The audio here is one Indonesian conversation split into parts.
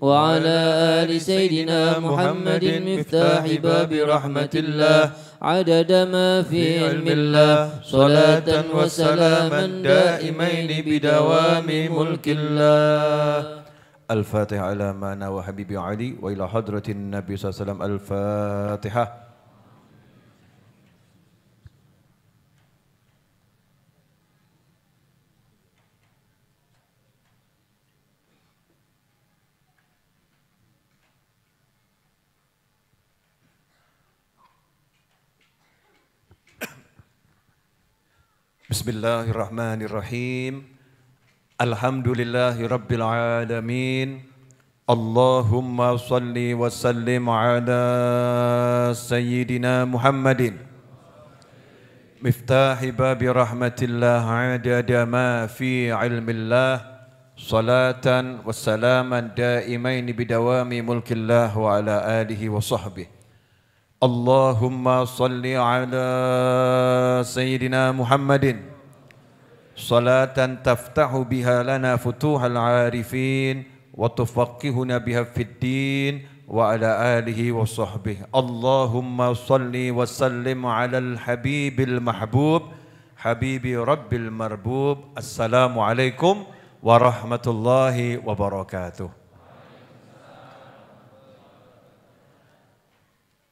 وعلى آل سيدنا محمد مفتاح باب رحمة الله عدد ما في علم الله صلاة وسلاما دائمين بدوام ملك الله الفاتحة على مانا وحبيبي علي وإلى حضرة النبي صلى الله عليه وسلم الفاتحة Bismillahirrahmanirrahim. Alhamdulillahirabbil alamin. Allahumma salli wa sallim ala sayyidina Muhammadin. Miftah bab rahmatillah adada ma fi ilmillah salatan wa salaman daimain bidawami mulkillah wa ala alihi wa sahbihi. اللهم صل على سيدنا محمد صلاة تفتح بها لنا فتوح العارفين وتفقهنا بها في الدين وعلى آله وصحبه اللهم صل وسلم على الحبيب المحبوب حبيب رب المربوب السلام عليكم ورحمة الله وبركاته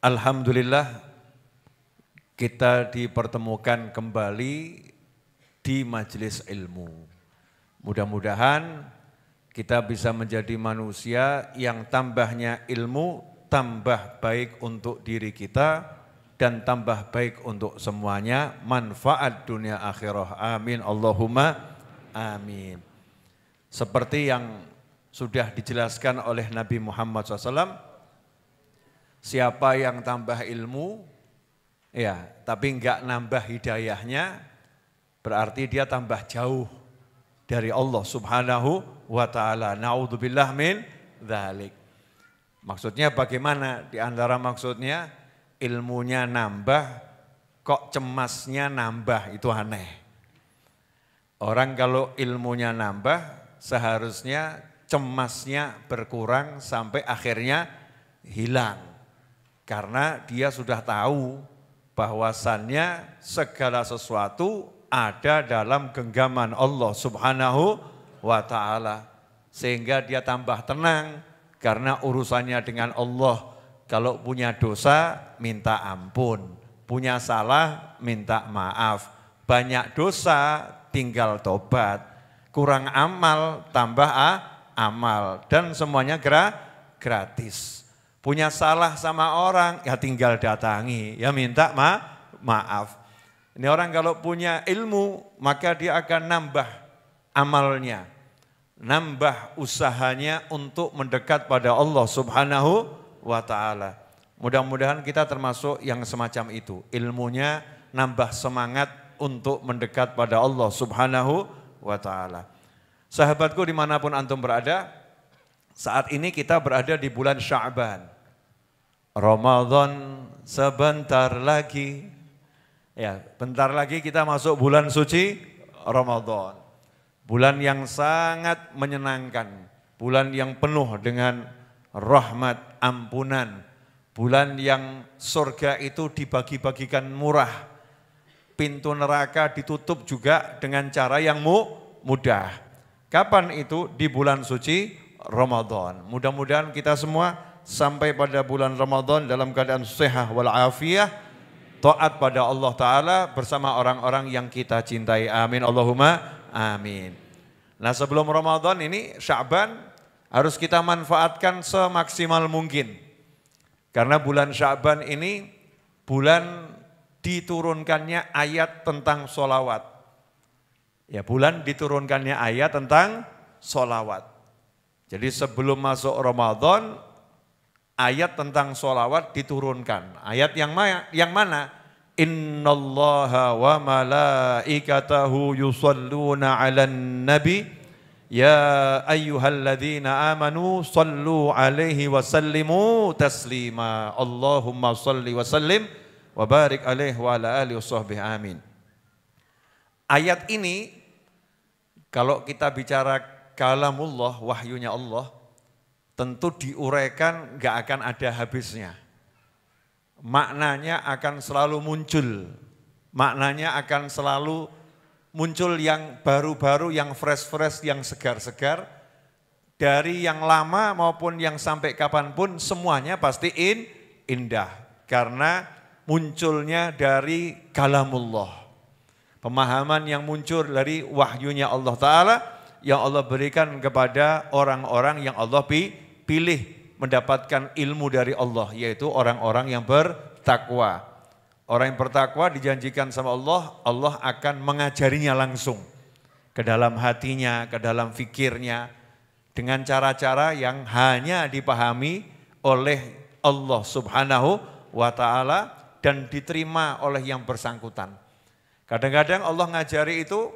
Alhamdulillah kita dipertemukan kembali di majelis ilmu. Mudah-mudahan kita bisa menjadi manusia yang tambahnya ilmu tambah baik untuk diri kita dan tambah baik untuk semuanya manfaat dunia akhirah. Amin Allahumma amin. Seperti yang sudah dijelaskan oleh Nabi Muhammad SAW, Siapa yang tambah ilmu, ya, tapi enggak nambah hidayahnya, berarti dia tambah jauh dari Allah Subhanahu wa taala. Nauzubillah min dzalik. Maksudnya bagaimana? Di antara maksudnya ilmunya nambah, kok cemasnya nambah, itu aneh. Orang kalau ilmunya nambah, seharusnya cemasnya berkurang sampai akhirnya hilang. Karena dia sudah tahu bahwasannya segala sesuatu ada dalam genggaman Allah subhanahu wa ta'ala. Sehingga dia tambah tenang karena urusannya dengan Allah. Kalau punya dosa minta ampun, punya salah minta maaf. Banyak dosa tinggal tobat, kurang amal tambah ah, amal dan semuanya gratis punya salah sama orang, ya tinggal datangi, ya minta ma maaf. Ini orang kalau punya ilmu, maka dia akan nambah amalnya, nambah usahanya untuk mendekat pada Allah Subhanahu wa taala. Mudah-mudahan kita termasuk yang semacam itu. Ilmunya nambah semangat untuk mendekat pada Allah Subhanahu wa taala. Sahabatku dimanapun antum berada, saat ini kita berada di bulan Sya'ban. Ramadan sebentar lagi. Ya, bentar lagi kita masuk bulan suci Ramadan. Bulan yang sangat menyenangkan, bulan yang penuh dengan rahmat, ampunan, bulan yang surga itu dibagi-bagikan murah. Pintu neraka ditutup juga dengan cara yang mu mudah. Kapan itu? Di bulan suci Ramadan. Mudah-mudahan kita semua sampai pada bulan Ramadan dalam keadaan sehat wal afiyah taat pada Allah taala bersama orang-orang yang kita cintai. Amin Allahumma amin. Nah, sebelum Ramadan ini Sya'ban harus kita manfaatkan semaksimal mungkin. Karena bulan Sya'ban ini bulan diturunkannya ayat tentang solawat. Ya bulan diturunkannya ayat tentang solawat. Jadi sebelum masuk Ramadan ayat tentang solawat diturunkan. Ayat yang, ma yang mana? Innallaha wa malaikatahu yusalluna ala nabi ya ayyuhalladzina amanu sallu 'alaihi wa sallimu taslima. Allahumma salli wa sallim wa barik 'alaihi wa ala alihi sahbihi amin. Ayat ini kalau kita bicara kalamullah wahyunya Allah tentu diuraikan nggak akan ada habisnya. Maknanya akan selalu muncul, maknanya akan selalu muncul yang baru-baru, yang fresh-fresh, yang segar-segar. Dari yang lama maupun yang sampai kapanpun semuanya pasti in, indah. Karena munculnya dari kalamullah. Pemahaman yang muncul dari wahyunya Allah Ta'ala yang Allah berikan kepada orang-orang yang Allah pilih pilih mendapatkan ilmu dari Allah, yaitu orang-orang yang bertakwa. Orang yang bertakwa dijanjikan sama Allah, Allah akan mengajarinya langsung ke dalam hatinya, ke dalam fikirnya, dengan cara-cara yang hanya dipahami oleh Allah Subhanahu wa Ta'ala dan diterima oleh yang bersangkutan. Kadang-kadang Allah ngajari itu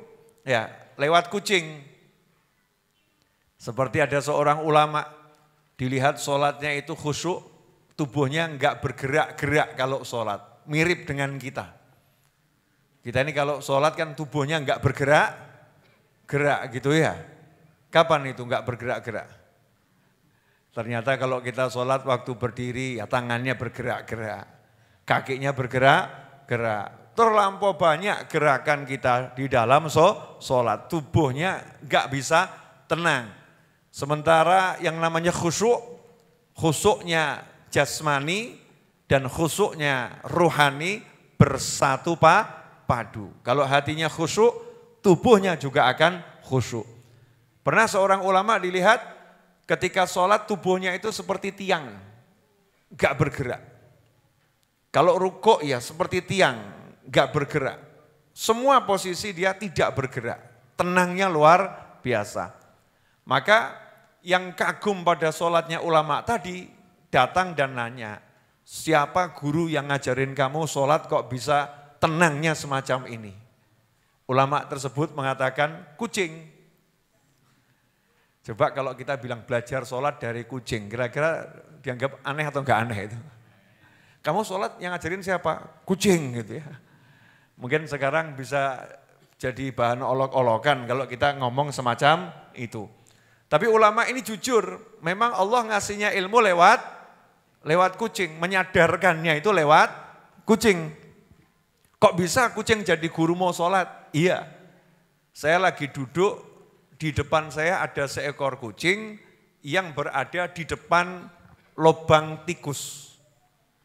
ya lewat kucing. Seperti ada seorang ulama Dilihat sholatnya itu khusyuk, tubuhnya enggak bergerak-gerak kalau sholat. Mirip dengan kita. Kita ini kalau sholat kan tubuhnya enggak bergerak, gerak gitu ya. Kapan itu enggak bergerak-gerak? Ternyata kalau kita sholat waktu berdiri ya tangannya bergerak-gerak. Kakinya bergerak-gerak. Terlampau banyak gerakan kita di dalam sholat. Tubuhnya enggak bisa tenang. Sementara yang namanya khusyuk, khusuknya jasmani dan khusuknya ruhani bersatu pa, padu. Kalau hatinya khusyuk, tubuhnya juga akan khusyuk. Pernah seorang ulama dilihat ketika sholat tubuhnya itu seperti tiang, gak bergerak. Kalau ruko ya seperti tiang, gak bergerak. Semua posisi dia tidak bergerak, tenangnya luar biasa. Maka yang kagum pada sholatnya ulama tadi datang dan nanya, siapa guru yang ngajarin kamu sholat kok bisa tenangnya semacam ini? Ulama tersebut mengatakan kucing. Coba kalau kita bilang belajar sholat dari kucing, kira-kira dianggap aneh atau enggak aneh itu. Kamu sholat yang ngajarin siapa? Kucing gitu ya. Mungkin sekarang bisa jadi bahan olok-olokan kalau kita ngomong semacam itu. Tapi ulama ini jujur, memang Allah ngasihnya ilmu lewat lewat kucing, menyadarkannya itu lewat kucing. Kok bisa kucing jadi guru mau sholat? Iya, saya lagi duduk, di depan saya ada seekor kucing yang berada di depan lubang tikus.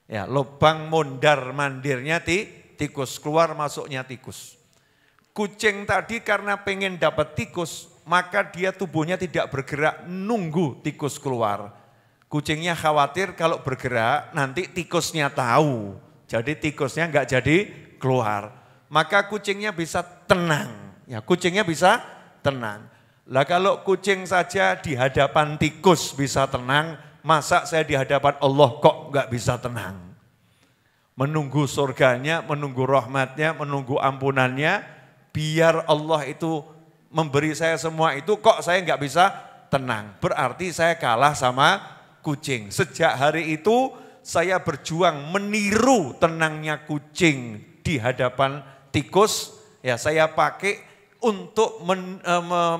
Ya, lobang mondar mandirnya ti, tikus, keluar masuknya tikus. Kucing tadi karena pengen dapat tikus, maka dia tubuhnya tidak bergerak nunggu tikus keluar. Kucingnya khawatir kalau bergerak nanti tikusnya tahu. Jadi tikusnya enggak jadi keluar. Maka kucingnya bisa tenang. Ya, kucingnya bisa tenang. Lah kalau kucing saja di hadapan tikus bisa tenang, masa saya di hadapan Allah kok enggak bisa tenang? Menunggu surganya, menunggu rahmatnya, menunggu ampunannya, biar Allah itu memberi saya semua itu kok saya nggak bisa tenang. Berarti saya kalah sama kucing. Sejak hari itu saya berjuang meniru tenangnya kucing di hadapan tikus. Ya saya pakai untuk men, e,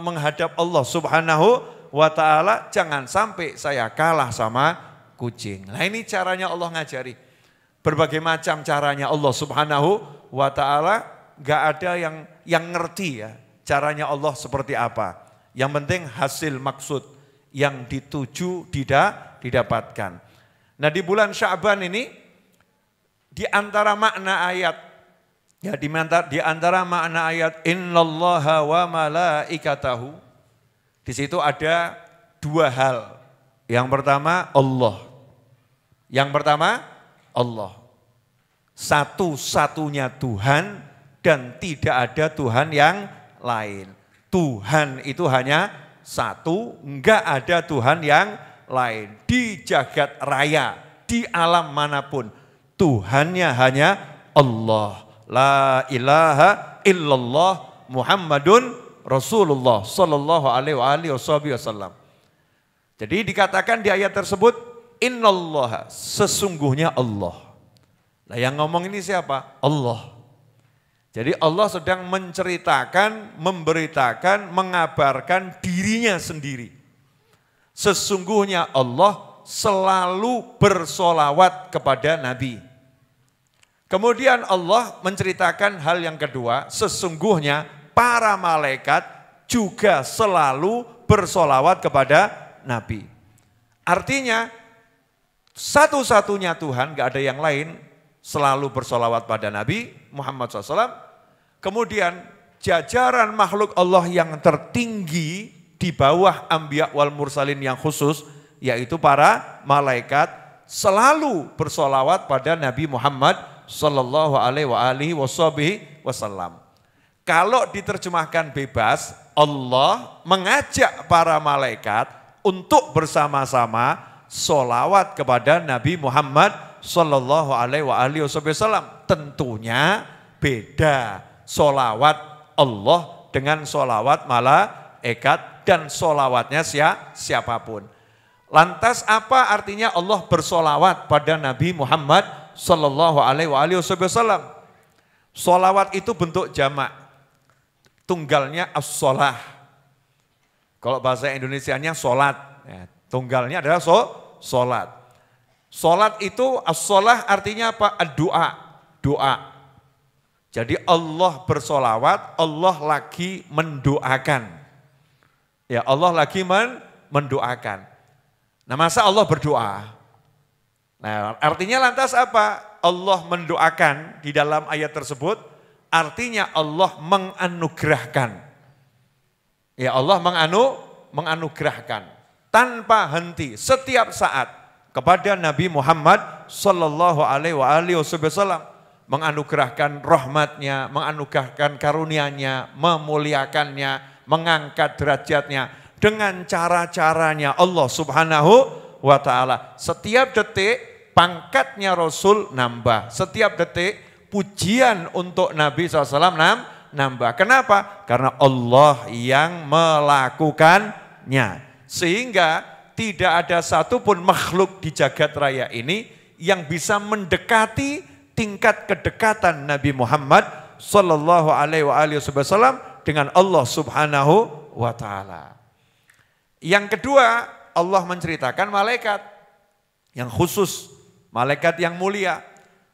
menghadap Allah subhanahu wa ta'ala. Jangan sampai saya kalah sama kucing. Nah ini caranya Allah ngajari. Berbagai macam caranya Allah subhanahu wa ta'ala. Gak ada yang yang ngerti ya caranya Allah seperti apa. Yang penting hasil maksud yang dituju tidak didapatkan. Nah di bulan Syaban ini di antara makna ayat ya di antara, di antara makna ayat innallaha wa malaikatahu di situ ada dua hal. Yang pertama Allah. Yang pertama Allah. Satu-satunya Tuhan dan tidak ada Tuhan yang lain. Tuhan itu hanya satu, enggak ada Tuhan yang lain. Di jagat raya, di alam manapun, Tuhannya hanya Allah. La ilaha illallah Muhammadun Rasulullah sallallahu alaihi wasallam. Jadi dikatakan di ayat tersebut innallaha sesungguhnya Allah. Nah yang ngomong ini siapa? Allah. Jadi Allah sedang menceritakan, memberitakan, mengabarkan dirinya sendiri. Sesungguhnya Allah selalu bersolawat kepada Nabi. Kemudian Allah menceritakan hal yang kedua, sesungguhnya para malaikat juga selalu bersolawat kepada Nabi. Artinya satu-satunya Tuhan, gak ada yang lain, selalu bersolawat pada Nabi Muhammad SAW Kemudian jajaran makhluk Allah yang tertinggi di bawah ambiya wal mursalin yang khusus yaitu para malaikat selalu bersolawat pada Nabi Muhammad sallallahu alaihi wasallam. Kalau diterjemahkan bebas, Allah mengajak para malaikat untuk bersama-sama solawat kepada Nabi Muhammad Sallallahu Alaihi Wasallam. Tentunya beda solawat Allah dengan solawat malah ekat dan solawatnya siap siapapun. Lantas apa artinya Allah bersolawat pada Nabi Muhammad Sallallahu Alaihi Wasallam? Solawat itu bentuk jamak. Tunggalnya as-solah. Kalau bahasa Indonesia-nya solat. Ya, tunggalnya adalah so, solat. Solat itu as-solah artinya apa? Doa. Doa. Jadi Allah bersolawat, Allah lagi mendoakan. Ya Allah lagi men mendoakan. Nah masa Allah berdoa? Nah artinya lantas apa? Allah mendoakan di dalam ayat tersebut, artinya Allah menganugerahkan. Ya Allah menganu, menganugerahkan tanpa henti setiap saat kepada Nabi Muhammad Sallallahu Alaihi Wasallam menganugerahkan rahmatnya, menganugerahkan karunianya, memuliakannya, mengangkat derajatnya dengan cara-caranya Allah subhanahu wa ta'ala. Setiap detik pangkatnya Rasul nambah. Setiap detik pujian untuk Nabi SAW nambah. Kenapa? Karena Allah yang melakukannya. Sehingga tidak ada satupun makhluk di jagat raya ini yang bisa mendekati tingkat kedekatan Nabi Muhammad sallallahu alaihi wasallam dengan Allah Subhanahu wa taala. Yang kedua, Allah menceritakan malaikat yang khusus, malaikat yang mulia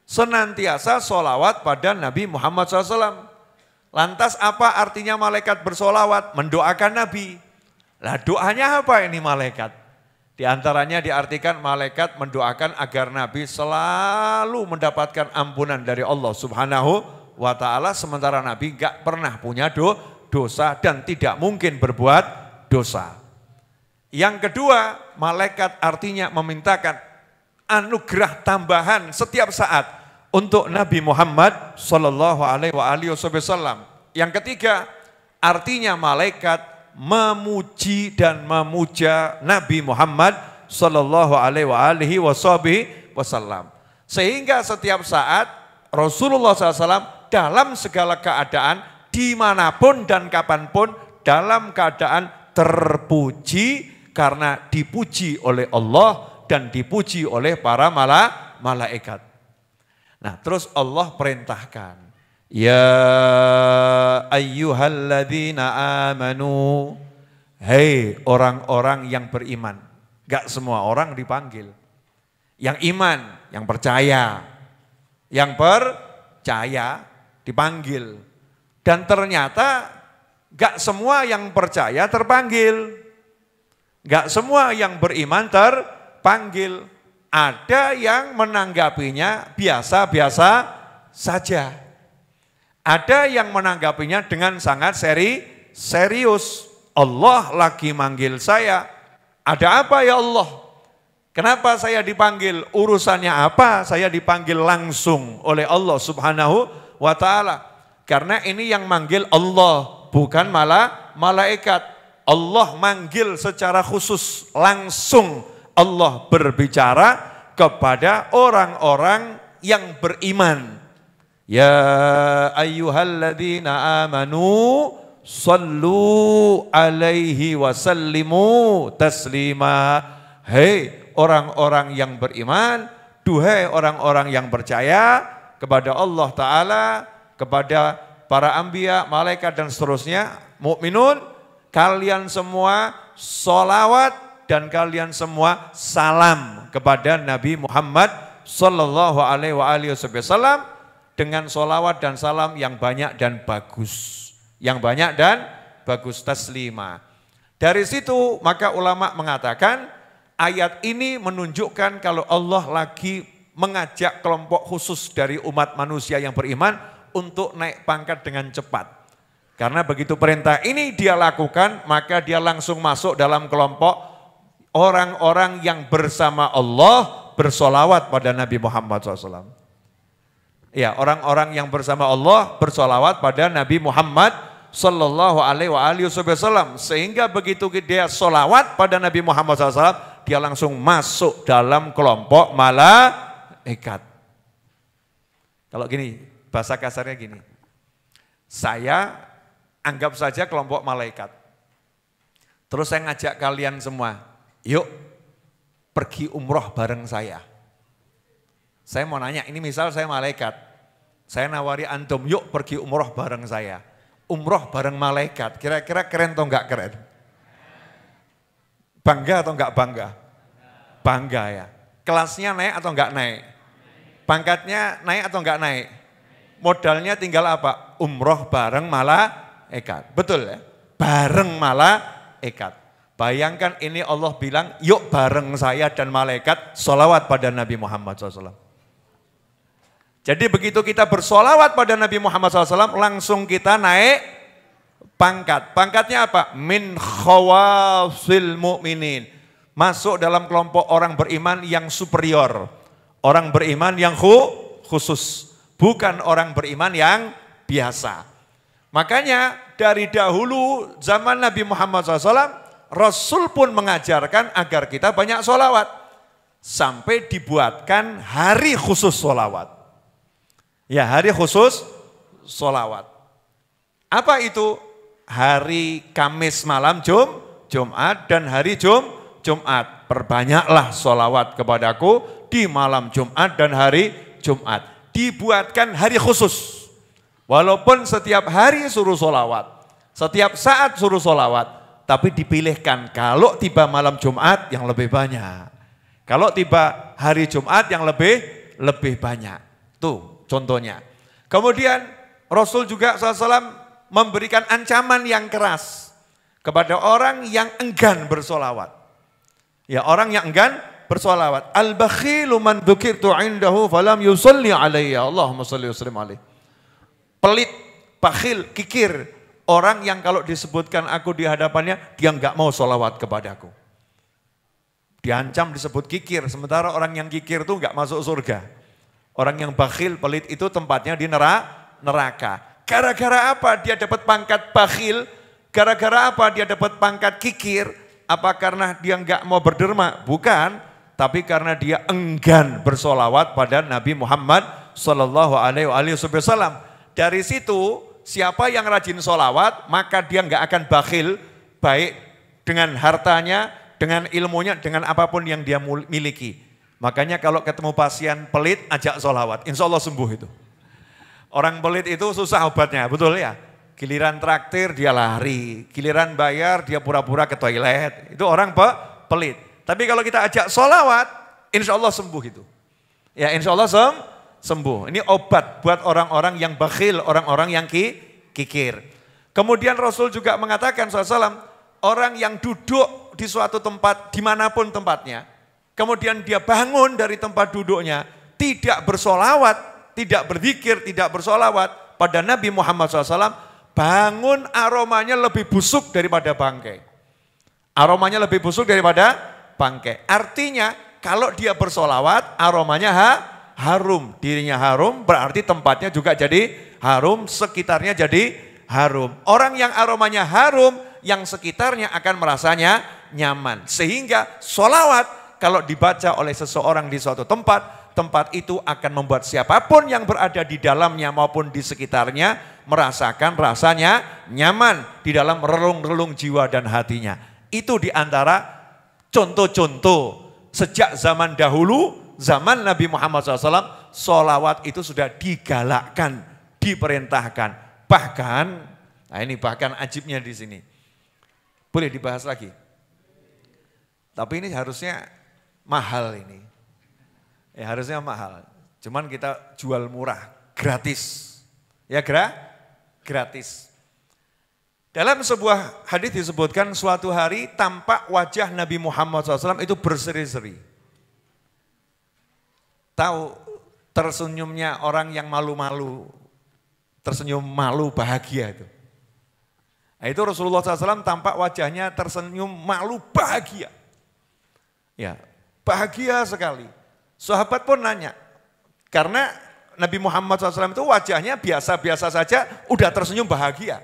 senantiasa solawat pada Nabi Muhammad SAW. Lantas apa artinya malaikat bersolawat? Mendoakan Nabi. Lah doanya apa ini malaikat? Di antaranya diartikan malaikat mendoakan agar Nabi selalu mendapatkan ampunan dari Allah Subhanahu wa taala sementara Nabi gak pernah punya do, dosa dan tidak mungkin berbuat dosa. Yang kedua, malaikat artinya memintakan anugerah tambahan setiap saat untuk Nabi Muhammad Shallallahu Alaihi Wasallam. Yang ketiga, artinya malaikat memuji dan memuja Nabi Muhammad sallallahu alaihi wasallam. Sehingga setiap saat Rasulullah SAW dalam segala keadaan dimanapun dan kapanpun dalam keadaan terpuji karena dipuji oleh Allah dan dipuji oleh para malaikat. Nah terus Allah perintahkan Ya الذين آمنوا Hei orang-orang yang beriman Gak semua orang dipanggil Yang iman, yang percaya Yang percaya dipanggil Dan ternyata gak semua yang percaya terpanggil Gak semua yang beriman terpanggil Ada yang menanggapinya biasa-biasa saja ada yang menanggapinya dengan sangat seri, serius. Allah lagi manggil saya. Ada apa ya Allah? Kenapa saya dipanggil? Urusannya apa? Saya dipanggil langsung oleh Allah Subhanahu wa taala. Karena ini yang manggil Allah, bukan malah malaikat. Allah manggil secara khusus langsung Allah berbicara kepada orang-orang yang beriman Ya ayyuhalladzina amanu sallu alaihi wasallimu taslima. Hei orang-orang yang beriman, duhai orang-orang yang percaya kepada Allah Ta'ala, kepada para ambia, malaikat dan seterusnya, mukminun, kalian semua solawat dan kalian semua salam kepada Nabi Muhammad Sallallahu Alaihi Wasallam dengan solawat dan salam yang banyak dan bagus. Yang banyak dan bagus taslima. Dari situ maka ulama mengatakan ayat ini menunjukkan kalau Allah lagi mengajak kelompok khusus dari umat manusia yang beriman untuk naik pangkat dengan cepat. Karena begitu perintah ini dia lakukan, maka dia langsung masuk dalam kelompok orang-orang yang bersama Allah bersolawat pada Nabi Muhammad SAW. Ya, orang-orang yang bersama Allah bersolawat pada Nabi Muhammad Sallallahu Alaihi Wasallam. Sehingga begitu dia solawat pada Nabi Muhammad SAW, dia langsung masuk dalam kelompok malaikat. Kalau gini, bahasa kasarnya gini. Saya anggap saja kelompok malaikat. Terus saya ngajak kalian semua, yuk pergi umroh bareng saya. Saya mau nanya, ini misal saya malaikat. Saya nawari antum, yuk pergi umroh bareng saya. Umroh bareng malaikat. Kira-kira keren atau enggak keren? Bangga atau enggak bangga? Bangga ya. Kelasnya naik atau enggak naik? Pangkatnya naik atau enggak naik? Modalnya tinggal apa? Umroh bareng malaikat. Betul ya? Bareng malaikat. Bayangkan ini Allah bilang, yuk bareng saya dan malaikat, sholawat pada Nabi Muhammad SAW. Jadi begitu kita bersolawat pada Nabi Muhammad SAW, langsung kita naik pangkat. Pangkatnya apa? Min khawafil mu'minin. Masuk dalam kelompok orang beriman yang superior. Orang beriman yang khusus. Bukan orang beriman yang biasa. Makanya dari dahulu zaman Nabi Muhammad SAW, Rasul pun mengajarkan agar kita banyak solawat. Sampai dibuatkan hari khusus solawat. Ya hari khusus solawat. Apa itu? Hari Kamis malam Jum, Jumat dan hari Jum, Jumat. Perbanyaklah solawat kepadaku di malam Jumat dan hari Jumat. Dibuatkan hari khusus. Walaupun setiap hari suruh solawat, setiap saat suruh solawat, tapi dipilihkan kalau tiba malam Jumat yang lebih banyak. Kalau tiba hari Jumat yang lebih lebih banyak. Tuh, contohnya. Kemudian Rasul juga SAW memberikan ancaman yang keras kepada orang yang enggan bersolawat. Ya orang yang enggan bersolawat. Al-bakhilu man dhukirtu indahu falam yusalli alaiya. Allahumma salli yusallim alaih. Pelit, bakhil, kikir. Orang yang kalau disebutkan aku di hadapannya, dia nggak mau solawat kepadaku. Diancam disebut kikir, sementara orang yang kikir itu nggak masuk surga. Orang yang bakhil pelit itu tempatnya di neraka. Gara-gara apa dia dapat pangkat bakhil? Gara-gara apa dia dapat pangkat kikir? Apa karena dia nggak mau berderma? Bukan, tapi karena dia enggan bersolawat pada Nabi Muhammad Shallallahu Alaihi Wasallam. Dari situ siapa yang rajin solawat maka dia nggak akan bakhil baik dengan hartanya, dengan ilmunya, dengan apapun yang dia miliki. Makanya kalau ketemu pasien pelit, ajak sholawat. Insya Allah sembuh itu. Orang pelit itu susah obatnya, betul ya? Giliran traktir dia lari, giliran bayar dia pura-pura ke toilet. Itu orang pe pelit. Tapi kalau kita ajak sholawat, insya Allah sembuh itu. Ya insya Allah sem sembuh. Ini obat buat orang-orang yang bakhil, orang-orang yang ki kikir. Kemudian Rasul juga mengatakan SAW, orang yang duduk di suatu tempat, dimanapun tempatnya, kemudian dia bangun dari tempat duduknya, tidak bersolawat, tidak berzikir, tidak bersolawat pada Nabi Muhammad SAW, bangun aromanya lebih busuk daripada bangkai. Aromanya lebih busuk daripada bangkai. Artinya kalau dia bersolawat, aromanya ha, harum. Dirinya harum berarti tempatnya juga jadi harum, sekitarnya jadi harum. Orang yang aromanya harum, yang sekitarnya akan merasanya nyaman. Sehingga solawat kalau dibaca oleh seseorang di suatu tempat, tempat itu akan membuat siapapun yang berada di dalamnya maupun di sekitarnya merasakan rasanya nyaman di dalam relung-relung jiwa dan hatinya. Itu di antara contoh-contoh sejak zaman dahulu, zaman Nabi Muhammad SAW, solawat itu sudah digalakkan, diperintahkan. Bahkan, nah ini bahkan ajibnya di sini. Boleh dibahas lagi. Tapi ini harusnya mahal ini. Ya harusnya mahal. Cuman kita jual murah, gratis. Ya gra? Gratis. Dalam sebuah hadis disebutkan suatu hari tampak wajah Nabi Muhammad SAW itu berseri-seri. Tahu tersenyumnya orang yang malu-malu, tersenyum malu bahagia itu. Nah, itu Rasulullah SAW tampak wajahnya tersenyum malu bahagia. Ya, Bahagia sekali. Sahabat pun nanya, karena Nabi Muhammad SAW itu wajahnya biasa-biasa saja, udah tersenyum bahagia.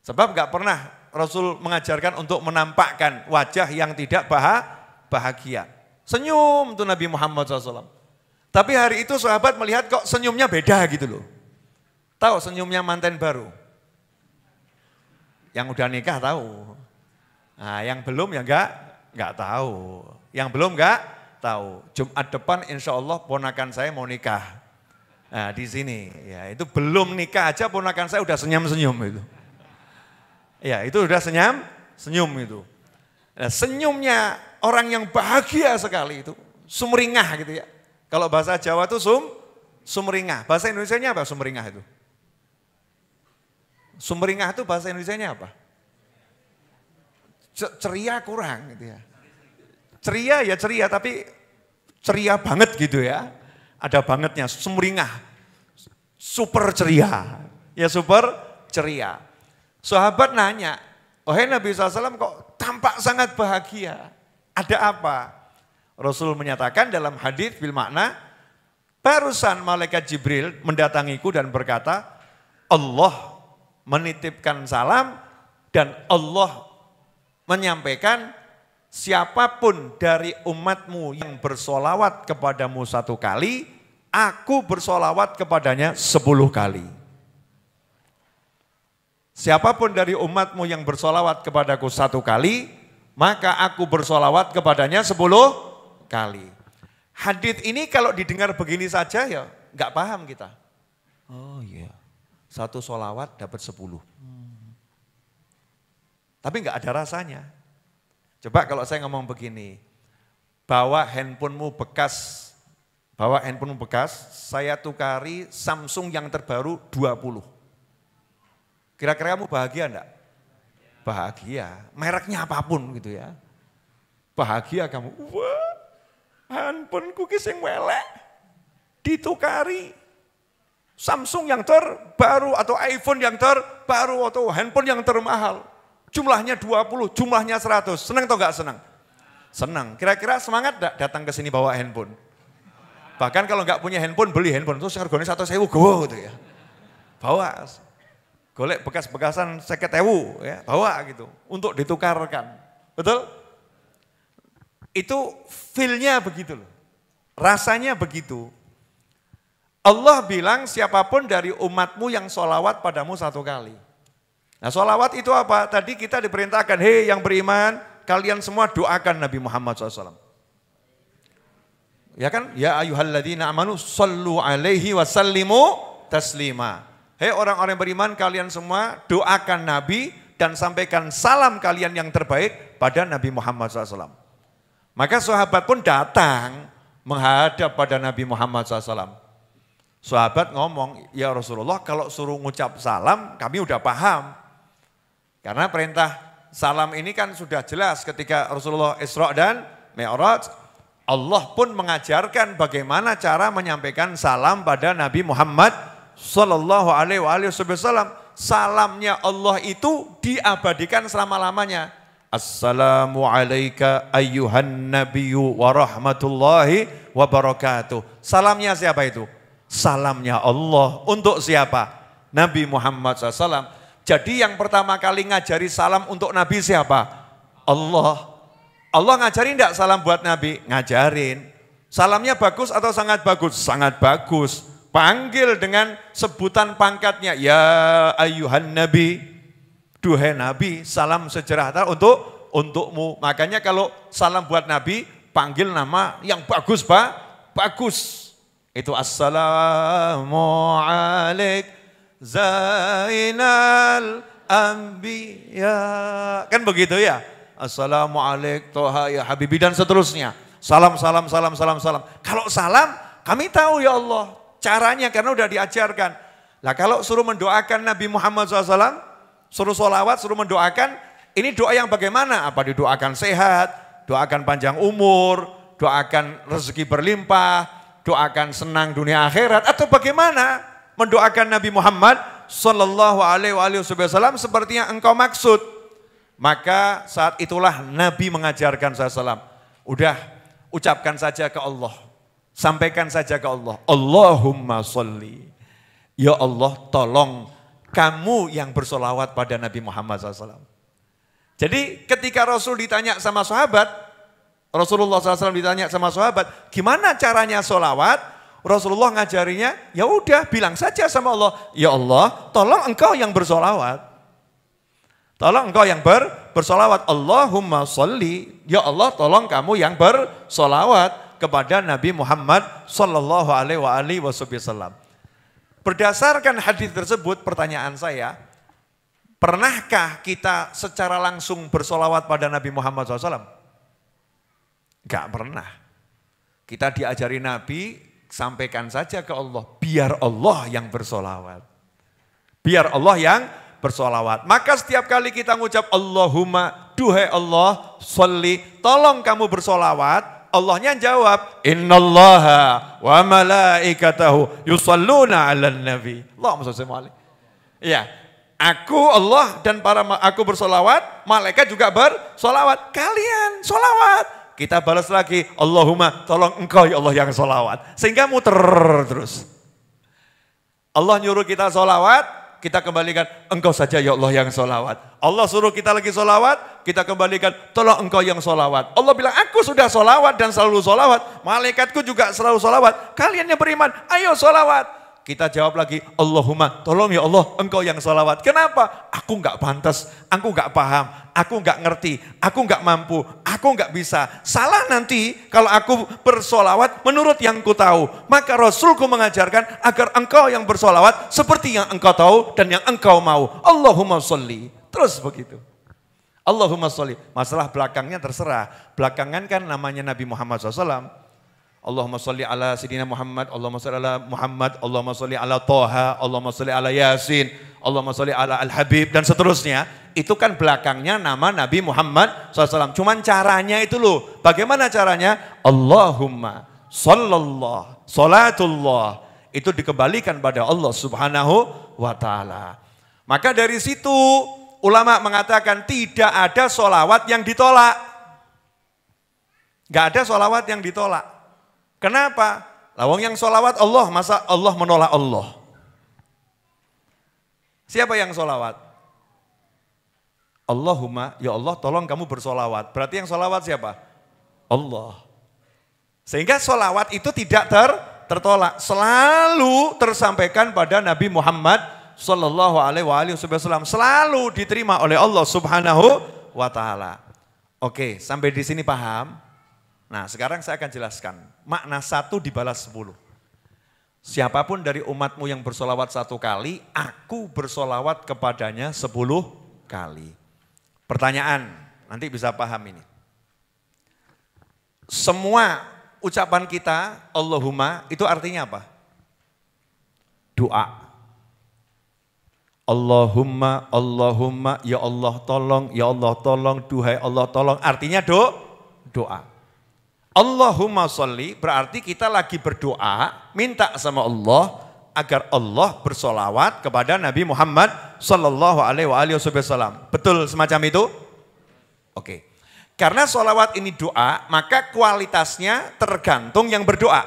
Sebab nggak pernah Rasul mengajarkan untuk menampakkan wajah yang tidak bahagia. Senyum tuh Nabi Muhammad SAW. Tapi hari itu sahabat melihat kok senyumnya beda gitu loh. Tahu senyumnya manten baru? Yang udah nikah tahu. Nah, yang belum ya enggak, enggak tahu. Yang belum enggak tahu. Jumat depan insya Allah ponakan saya mau nikah. Nah, di sini ya itu belum nikah aja ponakan saya udah senyum-senyum itu. Ya itu udah senyum, senyum itu. Nah, senyumnya orang yang bahagia sekali itu, sumringah gitu ya. Kalau bahasa Jawa itu sum, sumringah. Bahasa Indonesia-nya apa sumringah itu? Sumringah itu bahasa Indonesia-nya apa? ceria kurang gitu ya. Ceria ya ceria, tapi ceria banget gitu ya. Ada bangetnya, sumringah. Super ceria. Ya super ceria. Sahabat nanya, oh, hey, Nabi SAW kok tampak sangat bahagia. Ada apa? Rasul menyatakan dalam hadis bil makna, barusan malaikat Jibril mendatangiku dan berkata, Allah menitipkan salam dan Allah menyampaikan siapapun dari umatmu yang bersolawat kepadamu satu kali, aku bersolawat kepadanya sepuluh kali. Siapapun dari umatmu yang bersolawat kepadaku satu kali, maka aku bersolawat kepadanya sepuluh kali. Hadith ini kalau didengar begini saja ya nggak paham kita. Oh iya, yeah. satu solawat dapat sepuluh. Hmm. Tapi nggak ada rasanya. Coba kalau saya ngomong begini, bawa handphonemu bekas, bawa handphonemu bekas, saya tukari Samsung yang terbaru 20. Kira-kira kamu bahagia enggak? Bahagia, mereknya apapun gitu ya. Bahagia kamu, wah handphoneku ki sing welek ditukari Samsung yang terbaru atau iPhone yang terbaru atau handphone yang termahal. Jumlahnya 20, jumlahnya 100. Senang atau enggak senang? Senang. Kira-kira semangat enggak datang ke sini bawa handphone? Bahkan kalau enggak punya handphone, beli handphone. Terus harganya satu sewu, go gitu ya. Bawa. Golek bekas-bekasan seket ewu, ya, bawa gitu. Untuk ditukarkan. Betul? Itu feel-nya begitu loh. Rasanya begitu. Allah bilang siapapun dari umatmu yang sholawat padamu satu kali. Nah sholawat itu apa? Tadi kita diperintahkan, hei yang beriman, kalian semua doakan Nabi Muhammad SAW. Ya kan? Ya ayuhalladzina amanu sallu alaihi wa sallimu taslima. Hei orang-orang yang beriman, kalian semua doakan Nabi dan sampaikan salam kalian yang terbaik pada Nabi Muhammad SAW. Maka sahabat pun datang menghadap pada Nabi Muhammad SAW. Sahabat ngomong, ya Rasulullah kalau suruh ngucap salam kami udah paham. Karena perintah salam ini kan sudah jelas ketika Rasulullah Isra dan Mi'raj, Allah pun mengajarkan bagaimana cara menyampaikan salam pada Nabi Muhammad Sallallahu Alaihi Wasallam. Salamnya Allah itu diabadikan selama-lamanya. Assalamu alayka ayyuhan nabiyyu wa rahmatullahi wa barakatuh. Salamnya siapa itu? Salamnya Allah untuk siapa? Nabi Muhammad SAW jadi yang pertama kali ngajari salam untuk Nabi siapa? Allah. Allah ngajarin enggak salam buat Nabi? Ngajarin. Salamnya bagus atau sangat bagus? Sangat bagus. Panggil dengan sebutan pangkatnya. Ya ayuhan Nabi. Duhai Nabi, salam sejahtera untuk untukmu. Makanya kalau salam buat Nabi, panggil nama yang bagus, Pak. Bagus. Itu assalamualaikum. Zainal Ambiya. Kan begitu ya. Assalamualaikum toha ya habibi dan seterusnya. Salam, salam, salam, salam, salam. Kalau salam kami tahu ya Allah caranya karena udah diajarkan. Lah kalau suruh mendoakan Nabi Muhammad SAW, suruh solawat, suruh mendoakan, ini doa yang bagaimana? Apa didoakan sehat, doakan panjang umur, doakan rezeki berlimpah, doakan senang dunia akhirat, atau bagaimana? mendoakan Nabi Muhammad Sallallahu Alaihi Wasallam seperti yang engkau maksud. Maka saat itulah Nabi mengajarkan saya salam. Udah ucapkan saja ke Allah. Sampaikan saja ke Allah. Allahumma salli. Ya Allah tolong kamu yang bersolawat pada Nabi Muhammad SAW. Jadi ketika Rasul ditanya sama sahabat, Rasulullah SAW ditanya sama sahabat, gimana caranya solawat? Rasulullah ngajarinya, ya udah bilang saja sama Allah, ya Allah, tolong engkau yang bersolawat. Tolong engkau yang ber, bersolawat. Allahumma sholli. Ya Allah, tolong kamu yang bersolawat kepada Nabi Muhammad Sallallahu Alaihi Wasallam. Berdasarkan hadis tersebut, pertanyaan saya, pernahkah kita secara langsung bersolawat pada Nabi Muhammad SAW? Gak pernah. Kita diajari Nabi Sampaikan saja ke Allah, biar Allah yang bersolawat. Biar Allah yang bersolawat. Maka setiap kali kita ngucap Allahumma, duhai Allah, sholli, tolong kamu bersolawat. Allahnya jawab, Innallaha wa malaikatahu yusalluna ala nabi. maksudnya salli Iya, Aku Allah dan para aku bersolawat, malaikat juga bersolawat. Kalian solawat. Kita balas lagi, Allahumma tolong engkau ya Allah yang solawat. Sehingga muter terus. Allah nyuruh kita solawat, kita kembalikan, engkau saja ya Allah yang solawat. Allah suruh kita lagi solawat, kita kembalikan, tolong engkau yang solawat. Allah bilang, aku sudah solawat dan selalu solawat. Malaikatku juga selalu solawat. Kalian yang beriman, ayo solawat. Kita jawab lagi, Allahumma tolong ya Allah engkau yang salawat. Kenapa? Aku nggak pantas, aku nggak paham, aku nggak ngerti, aku nggak mampu, aku nggak bisa. Salah nanti kalau aku bersolawat menurut yang ku tahu. Maka Rasulku mengajarkan agar engkau yang bersolawat seperti yang engkau tahu dan yang engkau mau. Allahumma sholli. Terus begitu. Allahumma sholli. Masalah belakangnya terserah. Belakangan kan namanya Nabi Muhammad SAW Allahumma salli ala Sidina Muhammad, Allahumma salli ala Muhammad, Allahumma salli ala Toha, Allahumma salli ala Yasin, Allahumma salli ala Al-Habib, dan seterusnya. Itu kan belakangnya nama Nabi Muhammad SAW. Cuman caranya itu loh. Bagaimana caranya? Allahumma sallallah, salatullah. Itu dikembalikan pada Allah subhanahu wa ta'ala. Maka dari situ ulama mengatakan tidak ada solawat yang ditolak. Gak ada solawat yang ditolak. Kenapa? Lawang yang solawat Allah, masa Allah menolak Allah? Siapa yang solawat? Allahumma, ya Allah tolong kamu bersolawat. Berarti yang solawat siapa? Allah. Sehingga solawat itu tidak ter, tertolak. Selalu tersampaikan pada Nabi Muhammad Sallallahu Alaihi Wasallam. Selalu diterima oleh Allah Subhanahu wa Ta'ala. Oke, sampai di sini paham? Nah sekarang saya akan jelaskan, makna satu dibalas sepuluh. Siapapun dari umatmu yang bersolawat satu kali, aku bersolawat kepadanya sepuluh kali. Pertanyaan, nanti bisa paham ini. Semua ucapan kita, Allahumma, itu artinya apa? Doa. Allahumma, Allahumma, ya Allah tolong, ya Allah tolong, duhai Allah tolong. Artinya do, doa. Allahumma sholli berarti kita lagi berdoa minta sama Allah agar Allah bersolawat kepada Nabi Muhammad Sallallahu Alaihi Wasallam. Betul semacam itu? Oke. Karena solawat ini doa, maka kualitasnya tergantung yang berdoa.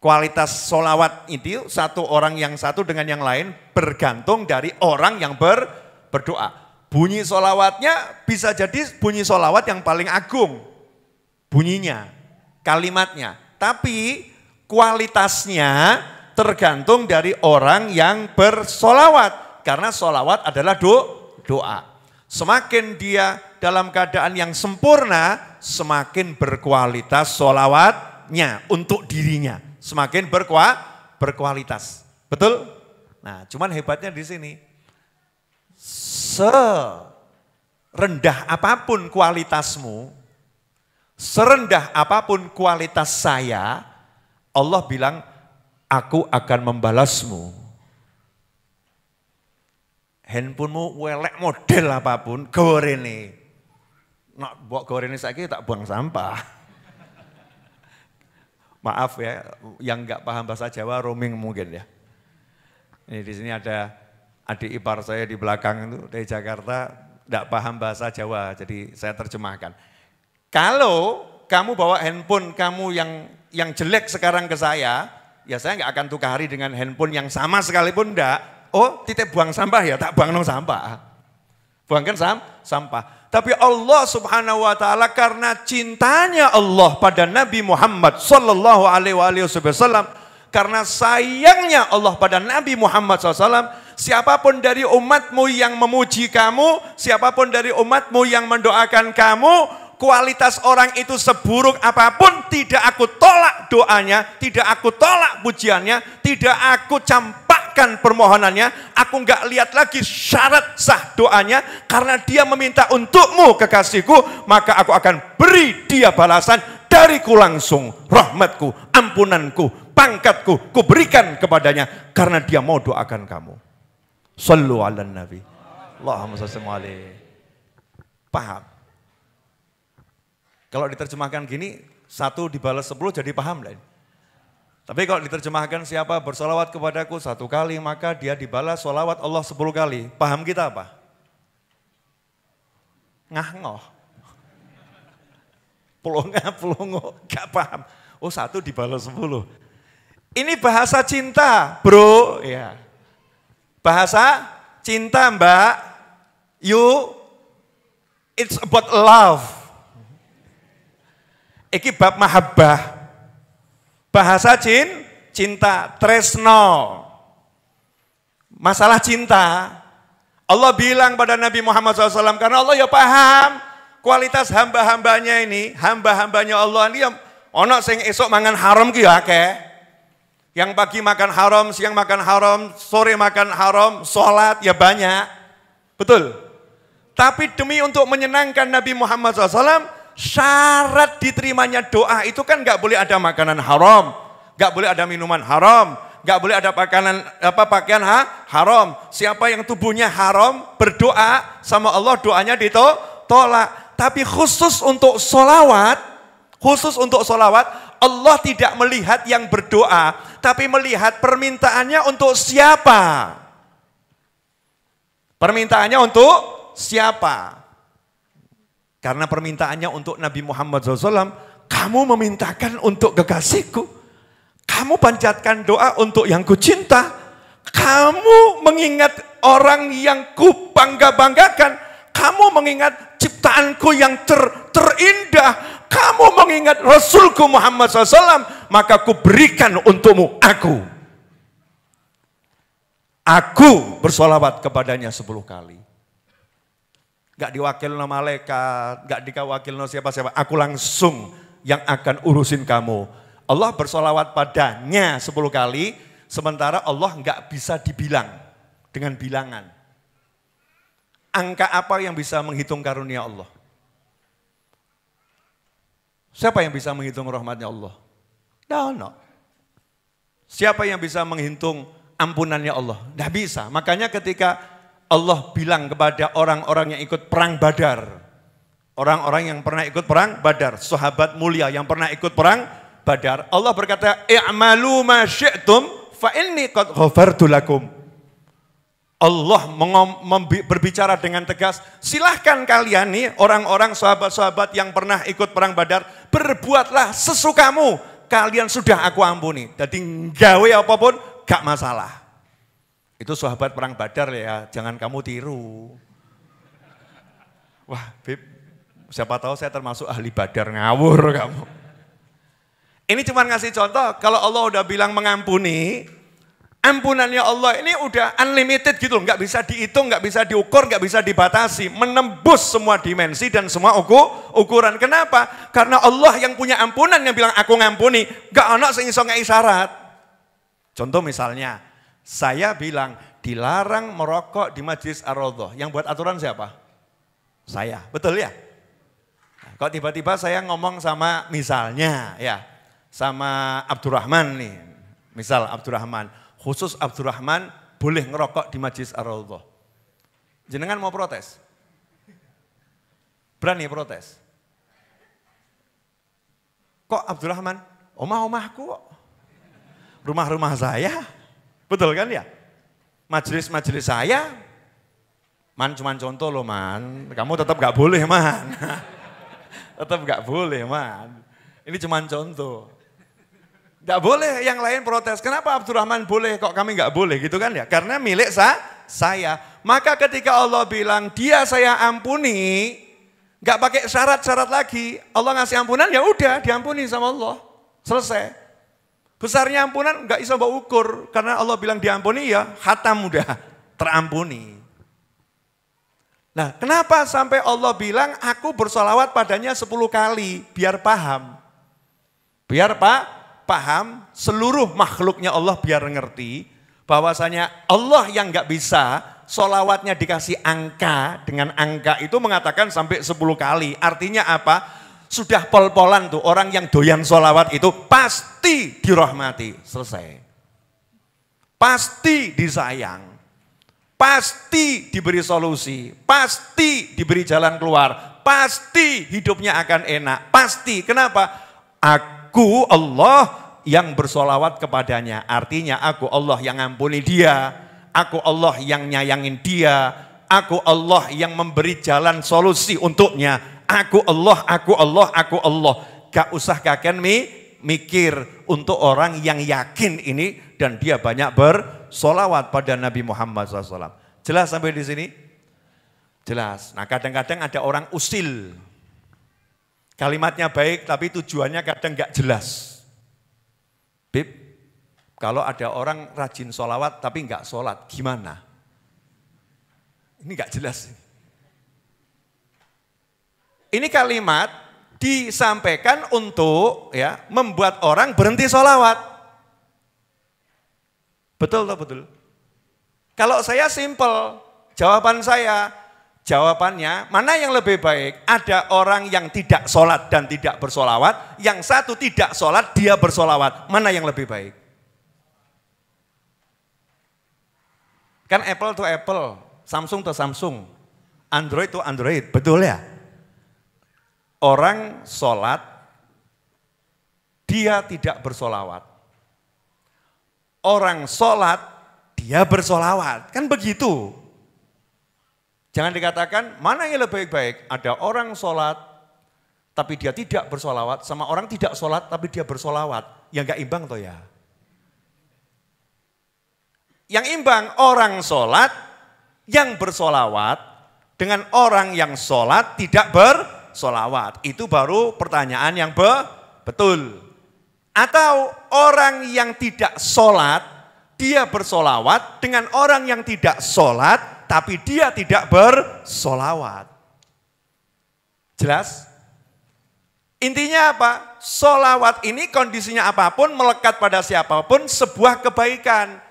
Kualitas solawat itu satu orang yang satu dengan yang lain bergantung dari orang yang ber, berdoa. Bunyi solawatnya bisa jadi bunyi solawat yang paling agung, bunyinya, kalimatnya. Tapi kualitasnya tergantung dari orang yang bersolawat. Karena solawat adalah do, doa. Semakin dia dalam keadaan yang sempurna, semakin berkualitas solawatnya untuk dirinya. Semakin berkua, berkualitas. Betul? Nah, cuman hebatnya di sini. Se rendah apapun kualitasmu, Serendah apapun kualitas saya, Allah bilang, aku akan membalasmu. Handphonemu welek model apapun, gorene. Nak buat gorene saya tak buang sampah. Maaf ya, yang nggak paham bahasa Jawa roaming mungkin ya. Ini di sini ada adik ipar saya di belakang itu dari Jakarta, nggak paham bahasa Jawa, jadi saya terjemahkan kalau kamu bawa handphone kamu yang yang jelek sekarang ke saya, ya saya nggak akan tukari dengan handphone yang sama sekalipun enggak. Oh, titik buang sampah ya, tak buang no sampah. Buangkan sam, sampah. Tapi Allah subhanahu wa ta'ala karena cintanya Allah pada Nabi Muhammad sallallahu alaihi wasallam karena sayangnya Allah pada Nabi Muhammad SAW, siapapun dari umatmu yang memuji kamu, siapapun dari umatmu yang mendoakan kamu, kualitas orang itu seburuk apapun, tidak aku tolak doanya, tidak aku tolak pujiannya, tidak aku campakkan permohonannya, aku nggak lihat lagi syarat sah doanya, karena dia meminta untukmu kekasihku, maka aku akan beri dia balasan dariku langsung, rahmatku, ampunanku, pangkatku, kuberikan kepadanya, karena dia mau doakan kamu. Sallu ala nabi. Allahumma alaihi. Paham? Kalau diterjemahkan gini, satu dibalas sepuluh jadi paham lain. Tapi kalau diterjemahkan siapa bersolawat kepadaku satu kali, maka dia dibalas solawat Allah sepuluh kali. Paham kita apa? Ngah ngoh. Pulonga, ngoh, gak paham. Oh satu dibalas sepuluh. Ini bahasa cinta bro. ya Bahasa cinta mbak. You, it's about love. Iki bab mahabbah. Bahasa jin, cinta, tresno. Masalah cinta, Allah bilang pada Nabi Muhammad SAW, karena Allah ya paham kualitas hamba-hambanya ini, hamba-hambanya Allah ini, ya, ono sing esok makan haram ki ya ke. Yang pagi makan haram, siang makan haram, sore makan haram, sholat ya banyak. Betul? Tapi demi untuk menyenangkan Nabi Muhammad SAW, syarat diterimanya doa itu kan nggak boleh ada makanan haram, nggak boleh ada minuman haram, nggak boleh ada pakanan apa pakaian ha? haram. Siapa yang tubuhnya haram berdoa sama Allah doanya ditolak. Tapi khusus untuk solawat, khusus untuk solawat Allah tidak melihat yang berdoa, tapi melihat permintaannya untuk siapa. Permintaannya untuk siapa? Karena permintaannya untuk Nabi Muhammad SAW, kamu memintakan untuk kekasihku. Kamu panjatkan doa untuk yang kucinta. Kamu mengingat orang yang ku bangga-banggakan. Kamu mengingat ciptaanku yang ter, terindah. Kamu mengingat Rasulku Muhammad SAW. Maka ku berikan untukmu aku. Aku bersolawat kepadanya sepuluh kali gak diwakil no malaikat, gak dikawakil no siapa-siapa. Aku langsung yang akan urusin kamu. Allah bersolawat padanya 10 kali, sementara Allah gak bisa dibilang dengan bilangan. Angka apa yang bisa menghitung karunia Allah? Siapa yang bisa menghitung rahmatnya Allah? Tidak no. Siapa yang bisa menghitung ampunannya Allah? Tidak bisa. Makanya ketika Allah bilang kepada orang-orang yang ikut perang Badar. Orang-orang yang pernah ikut perang Badar, sahabat mulia yang pernah ikut perang Badar. Allah berkata, "I'malu ma syi'tum fa inni qad ghafartu lakum." Allah berbicara dengan tegas, silahkan kalian nih orang-orang sahabat-sahabat yang pernah ikut perang badar, berbuatlah sesukamu, kalian sudah aku ampuni. Jadi gawe apapun, gak masalah. Itu sahabat perang badar ya, jangan kamu tiru. Wah, Bib, siapa tahu saya termasuk ahli badar ngawur kamu. Ini cuma ngasih contoh, kalau Allah udah bilang mengampuni, ampunannya Allah ini udah unlimited gitu loh, nggak bisa dihitung, nggak bisa diukur, nggak bisa dibatasi, menembus semua dimensi dan semua uku, ukuran. Kenapa? Karena Allah yang punya ampunan yang bilang aku ngampuni, nggak anak sing iso isyarat. Contoh misalnya, saya bilang dilarang merokok di majelis ar -Rodoh. Yang buat aturan siapa? Saya. Betul ya? Nah, kok tiba-tiba saya ngomong sama misalnya ya, sama Abdurrahman nih. Misal Abdurrahman, khusus Abdurrahman boleh ngerokok di majelis ar -Rodoh. Jenengan mau protes? Berani protes? Kok Abdurrahman? Omah-omahku kok. Rumah-rumah saya. Betul kan ya? Majelis-majelis saya, man cuman contoh loh man, kamu tetap gak boleh man. tetap gak boleh man. Ini cuman contoh. Gak boleh yang lain protes, kenapa Abdurrahman boleh kok kami gak boleh gitu kan ya? Karena milik sa, saya. Maka ketika Allah bilang dia saya ampuni, gak pakai syarat-syarat lagi. Allah ngasih ampunan ya udah diampuni sama Allah. Selesai. Besarnya ampunan nggak bisa bawa ukur. Karena Allah bilang diampuni ya hatam mudah terampuni. Nah kenapa sampai Allah bilang aku bersolawat padanya 10 kali biar paham. Biar pak paham seluruh makhluknya Allah biar ngerti. Bahwasanya Allah yang nggak bisa solawatnya dikasih angka dengan angka itu mengatakan sampai 10 kali. Artinya apa? sudah pol-polan tuh orang yang doyan sholawat itu pasti dirahmati. Selesai. Pasti disayang. Pasti diberi solusi. Pasti diberi jalan keluar. Pasti hidupnya akan enak. Pasti. Kenapa? Aku Allah yang bersolawat kepadanya. Artinya aku Allah yang ampuni dia. Aku Allah yang nyayangin dia. Aku Allah yang memberi jalan solusi untuknya Aku Allah, aku Allah, aku Allah. Gak usah kakek mi, mikir untuk orang yang yakin ini dan dia banyak bersolawat pada Nabi Muhammad SAW. Jelas sampai di sini? Jelas. Nah kadang-kadang ada orang usil. Kalimatnya baik tapi tujuannya kadang gak jelas. Bib, kalau ada orang rajin solawat tapi gak sholat, gimana? Ini gak jelas. Ini ini kalimat disampaikan untuk ya membuat orang berhenti sholawat. Betul atau betul? Kalau saya simple, jawaban saya, jawabannya mana yang lebih baik? Ada orang yang tidak sholat dan tidak bersolawat, yang satu tidak sholat, dia bersolawat. Mana yang lebih baik? Kan Apple to Apple, Samsung to Samsung, Android to Android, betul ya? Orang sholat, dia tidak bersolawat. Orang sholat, dia bersolawat. Kan begitu. Jangan dikatakan mana yang lebih baik. Ada orang sholat, tapi dia tidak bersolawat. Sama orang tidak sholat, tapi dia bersolawat. Ya nggak imbang toh ya. Yang imbang orang sholat, yang bersolawat dengan orang yang sholat tidak ber solawat. Itu baru pertanyaan yang be betul. Atau orang yang tidak sholat, dia bersolawat dengan orang yang tidak sholat, tapi dia tidak bersolawat. Jelas? Intinya apa? Solawat ini kondisinya apapun, melekat pada siapapun, sebuah kebaikan.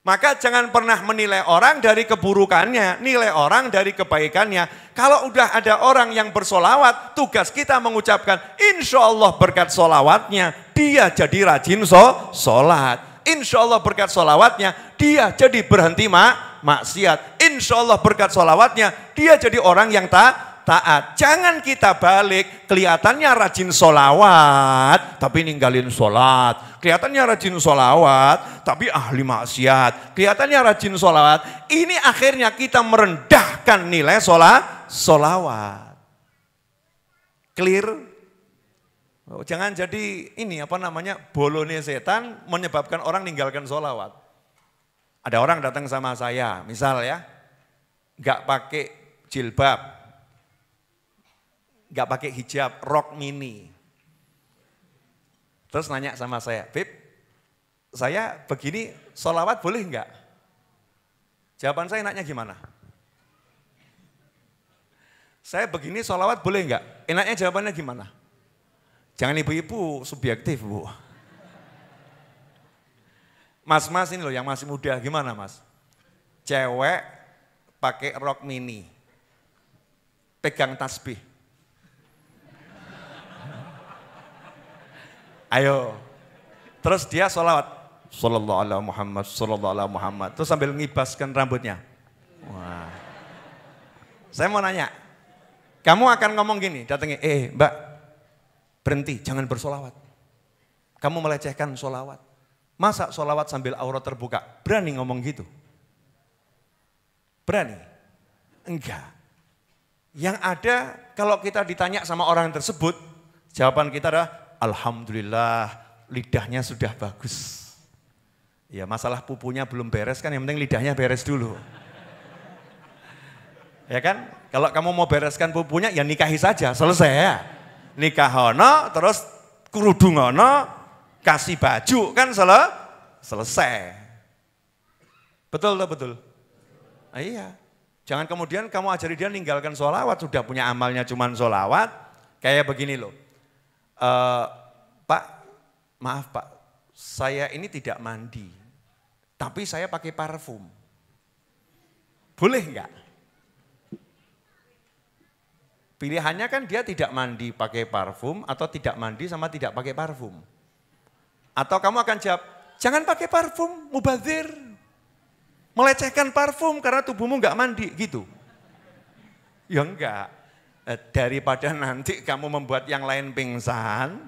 Maka jangan pernah menilai orang dari keburukannya, nilai orang dari kebaikannya. Kalau udah ada orang yang bersolawat, tugas kita mengucapkan, insya Allah berkat solawatnya, dia jadi rajin so, solat. Insya Allah berkat solawatnya, dia jadi berhenti mak, maksiat. Insya Allah berkat solawatnya, dia jadi orang yang tak taat. Jangan kita balik, kelihatannya rajin solawat, tapi ninggalin sholat. Kelihatannya rajin solawat, tapi ahli maksiat. Kelihatannya rajin solawat. Ini akhirnya kita merendahkan nilai sholat, solawat. Clear? Oh, jangan jadi ini apa namanya bolone setan menyebabkan orang ninggalkan solawat. Ada orang datang sama saya, misal ya, nggak pakai jilbab, nggak pakai hijab, rok mini. Terus nanya sama saya, Bib, saya begini solawat boleh nggak? Jawaban saya enaknya gimana? Saya begini solawat boleh nggak? Enaknya jawabannya gimana? Jangan ibu-ibu subjektif bu. Mas-mas ini loh yang masih muda gimana mas? Cewek pakai rok mini, pegang tasbih, Ayo. Terus dia sholawat. Sallallahu ala Muhammad, sallallahu ala Muhammad. Terus sambil ngibaskan rambutnya. Wah. Saya mau nanya. Kamu akan ngomong gini, datangnya, eh mbak, berhenti, jangan bersolawat. Kamu melecehkan solawat. Masa solawat sambil aurat terbuka? Berani ngomong gitu? Berani? Enggak. Yang ada kalau kita ditanya sama orang tersebut, jawaban kita adalah Alhamdulillah lidahnya sudah bagus. Ya masalah pupunya belum beres kan yang penting lidahnya beres dulu. Ya kan? Kalau kamu mau bereskan pupunya ya nikahi saja, selesai ya. Nikah hono, terus kerudung hono, kasih baju kan sel selesai. Betul tuh betul. Ah, iya. Jangan kemudian kamu ajari dia ninggalkan sholawat, sudah punya amalnya cuman sholawat. Kayak begini loh. Eh, Pak, maaf Pak, saya ini tidak mandi, tapi saya pakai parfum. Boleh nggak? Pilihannya kan dia tidak mandi pakai parfum atau tidak mandi sama tidak pakai parfum. Atau kamu akan jawab, jangan pakai parfum, mubazir. Melecehkan parfum karena tubuhmu nggak mandi gitu. Ya enggak. Eh, daripada nanti kamu membuat yang lain pingsan,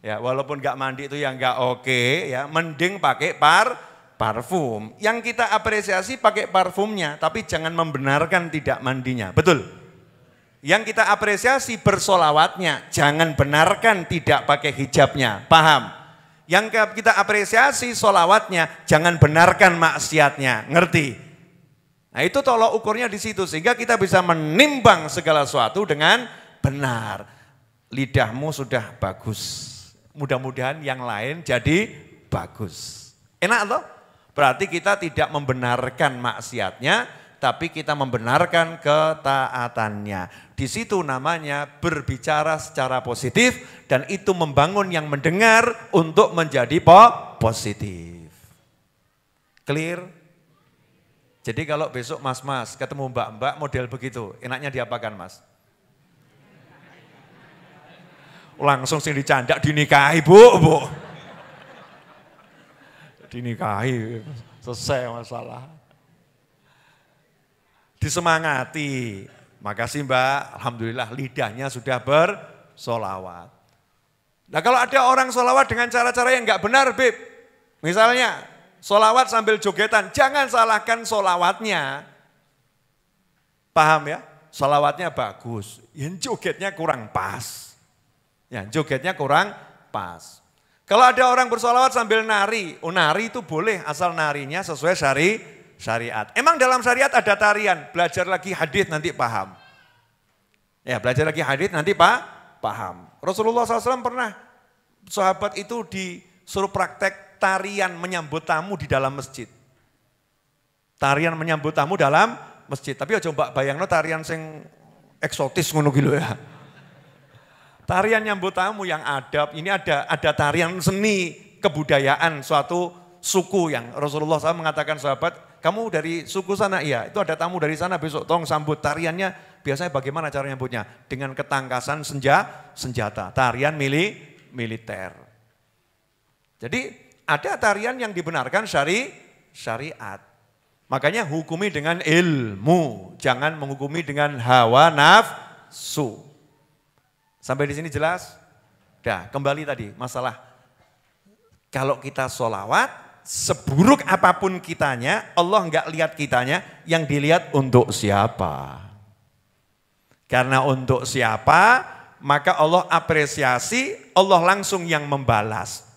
ya walaupun gak mandi itu yang gak oke, ya mending pakai par parfum. Yang kita apresiasi pakai parfumnya, tapi jangan membenarkan tidak mandinya. Betul? Yang kita apresiasi bersolawatnya, jangan benarkan tidak pakai hijabnya. Paham? Yang kita apresiasi solawatnya, jangan benarkan maksiatnya. Ngerti? Nah itu tolok ukurnya di situ sehingga kita bisa menimbang segala sesuatu dengan benar. Lidahmu sudah bagus. Mudah-mudahan yang lain jadi bagus. Enak loh? Berarti kita tidak membenarkan maksiatnya, tapi kita membenarkan ketaatannya. Di situ namanya berbicara secara positif dan itu membangun yang mendengar untuk menjadi positif. Clear? Jadi kalau besok mas-mas ketemu mbak-mbak model begitu, enaknya diapakan mas? Langsung sini dicandak dinikahi bu, bu. Dinikahi, selesai masalah. Disemangati, makasih mbak, Alhamdulillah lidahnya sudah bersolawat. Nah kalau ada orang solawat dengan cara-cara yang nggak benar, Bib. Misalnya Solawat sambil jogetan, jangan salahkan solawatnya. Paham ya? Solawatnya bagus, yang jogetnya kurang pas. Ya, jogetnya kurang pas. Kalau ada orang bersolawat sambil nari, oh nari itu boleh asal narinya sesuai syari syariat. Emang dalam syariat ada tarian, belajar lagi hadith nanti paham. Ya belajar lagi hadith nanti pak paham. Rasulullah SAW pernah sahabat itu disuruh praktek tarian menyambut tamu di dalam masjid. Tarian menyambut tamu dalam masjid. Tapi ya coba bayangno tarian sing eksotis ngono gitu ya. Tarian nyambut tamu yang adab, ini ada ada tarian seni kebudayaan suatu suku yang Rasulullah SAW mengatakan sahabat, kamu dari suku sana iya, itu ada tamu dari sana besok tolong sambut tariannya biasanya bagaimana cara nyambutnya? Dengan ketangkasan senja, senjata, tarian mili, militer. Jadi ada tarian yang dibenarkan syari syariat. Makanya hukumi dengan ilmu, jangan menghukumi dengan hawa nafsu. Sampai di sini jelas? Dah, kembali tadi masalah kalau kita sholawat, seburuk apapun kitanya, Allah nggak lihat kitanya, yang dilihat untuk siapa. Karena untuk siapa, maka Allah apresiasi, Allah langsung yang membalas.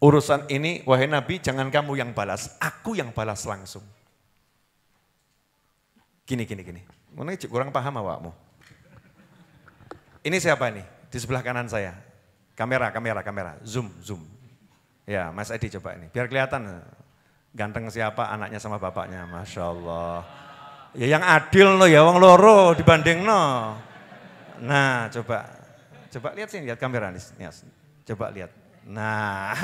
Urusan ini, wahai Nabi, jangan kamu yang balas, aku yang balas langsung. Gini, gini, gini. Mana kurang paham awakmu? Ini siapa nih? Di sebelah kanan saya. Kamera, kamera, kamera. Zoom, zoom. Ya, Mas Edi coba ini. Biar kelihatan eh, ganteng siapa anaknya sama bapaknya. Masya Allah. Ya yang adil loh ya, wong loro dibanding no. Nah, coba. Coba lihat sini, lihat kamera. nih Coba lihat. Nah,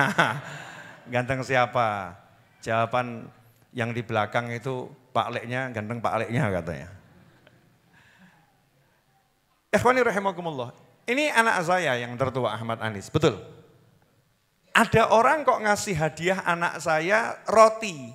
ganteng siapa? Jawaban yang di belakang itu Pak Leknya, ganteng Pak Leknya katanya. Ikhwani rahimakumullah. Ini anak saya yang tertua Ahmad Anis, betul. Ada orang kok ngasih hadiah anak saya roti.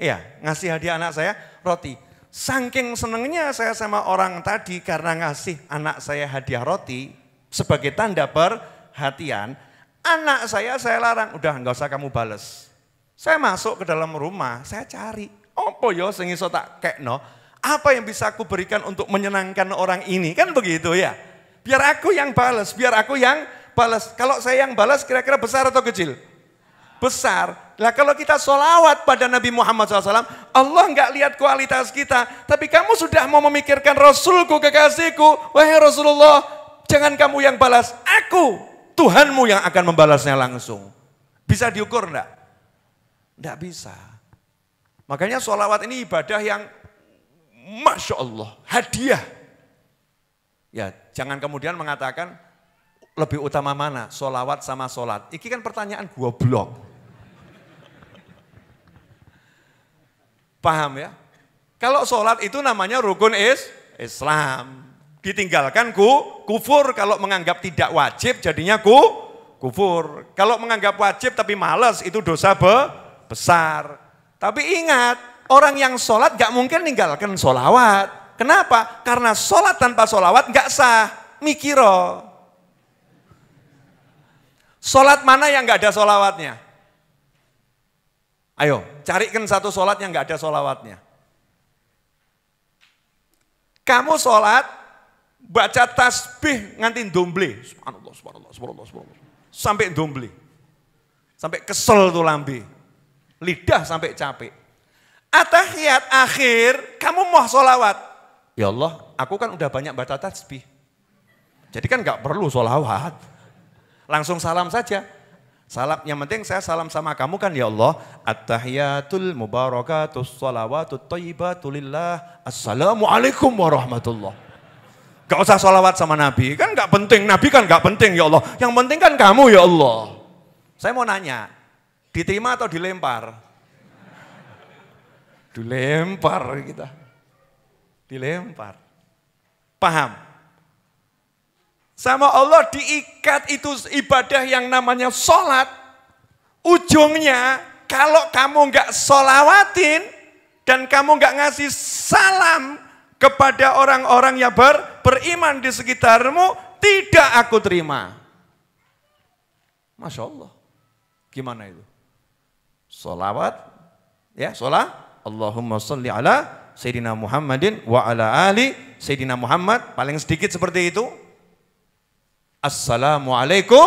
Iya, ngasih hadiah anak saya roti. Saking senengnya saya sama orang tadi karena ngasih anak saya hadiah roti sebagai tanda per perhatian, anak saya saya larang, udah nggak usah kamu bales. Saya masuk ke dalam rumah, saya cari, opo yo ya sing iso tak kekno, apa yang bisa aku berikan untuk menyenangkan orang ini, kan begitu ya. Biar aku yang balas, biar aku yang balas. Kalau saya yang balas kira-kira besar atau kecil? Besar. Lah kalau kita sholawat pada Nabi Muhammad SAW, Allah nggak lihat kualitas kita. Tapi kamu sudah mau memikirkan Rasulku, kekasihku. Wahai Rasulullah, jangan kamu yang balas, aku Tuhanmu yang akan membalasnya langsung. Bisa diukur enggak? Enggak bisa. Makanya sholawat ini ibadah yang Masya Allah, hadiah. Ya, jangan kemudian mengatakan lebih utama mana, sholawat sama sholat. Iki kan pertanyaan gua blok. Paham ya? Kalau sholat itu namanya rukun is Islam ditinggalkan ku, kufur. Kalau menganggap tidak wajib jadinya ku, kufur. Kalau menganggap wajib tapi males itu dosa be, besar. Tapi ingat, orang yang sholat gak mungkin ninggalkan sholawat. Kenapa? Karena sholat tanpa sholawat gak sah. Mikiro. Oh. Sholat mana yang gak ada sholawatnya? Ayo, carikan satu sholat yang gak ada sholawatnya. Kamu sholat baca tasbih nganti domble. Subhanallah, subhanallah, subhanallah, subhanallah. Sampai domble. Sampai kesel tuh lambi Lidah sampai capek. Atahiyat akhir, kamu mau sholawat Ya Allah, aku kan udah banyak baca tasbih. Jadi kan gak perlu sholawat Langsung salam saja. Salam, yang penting saya salam sama kamu kan ya Allah. atahiyatul mubarakatul sholawatul tayyibatulillah. Assalamualaikum warahmatullahi Gak usah sholawat sama Nabi. Kan gak penting. Nabi kan gak penting ya Allah. Yang penting kan kamu ya Allah. Saya mau nanya. Diterima atau dilempar? Dilempar kita. Dilempar. Paham? Sama Allah diikat itu ibadah yang namanya sholat. Ujungnya kalau kamu gak sholawatin dan kamu gak ngasih salam kepada orang-orang yang ber, beriman di sekitarmu, tidak aku terima. Masya Allah. Gimana itu? Salawat, ya sholat. Allahumma salli ala Sayyidina Muhammadin wa ala ali Sayyidina Muhammad. Paling sedikit seperti itu. Assalamualaikum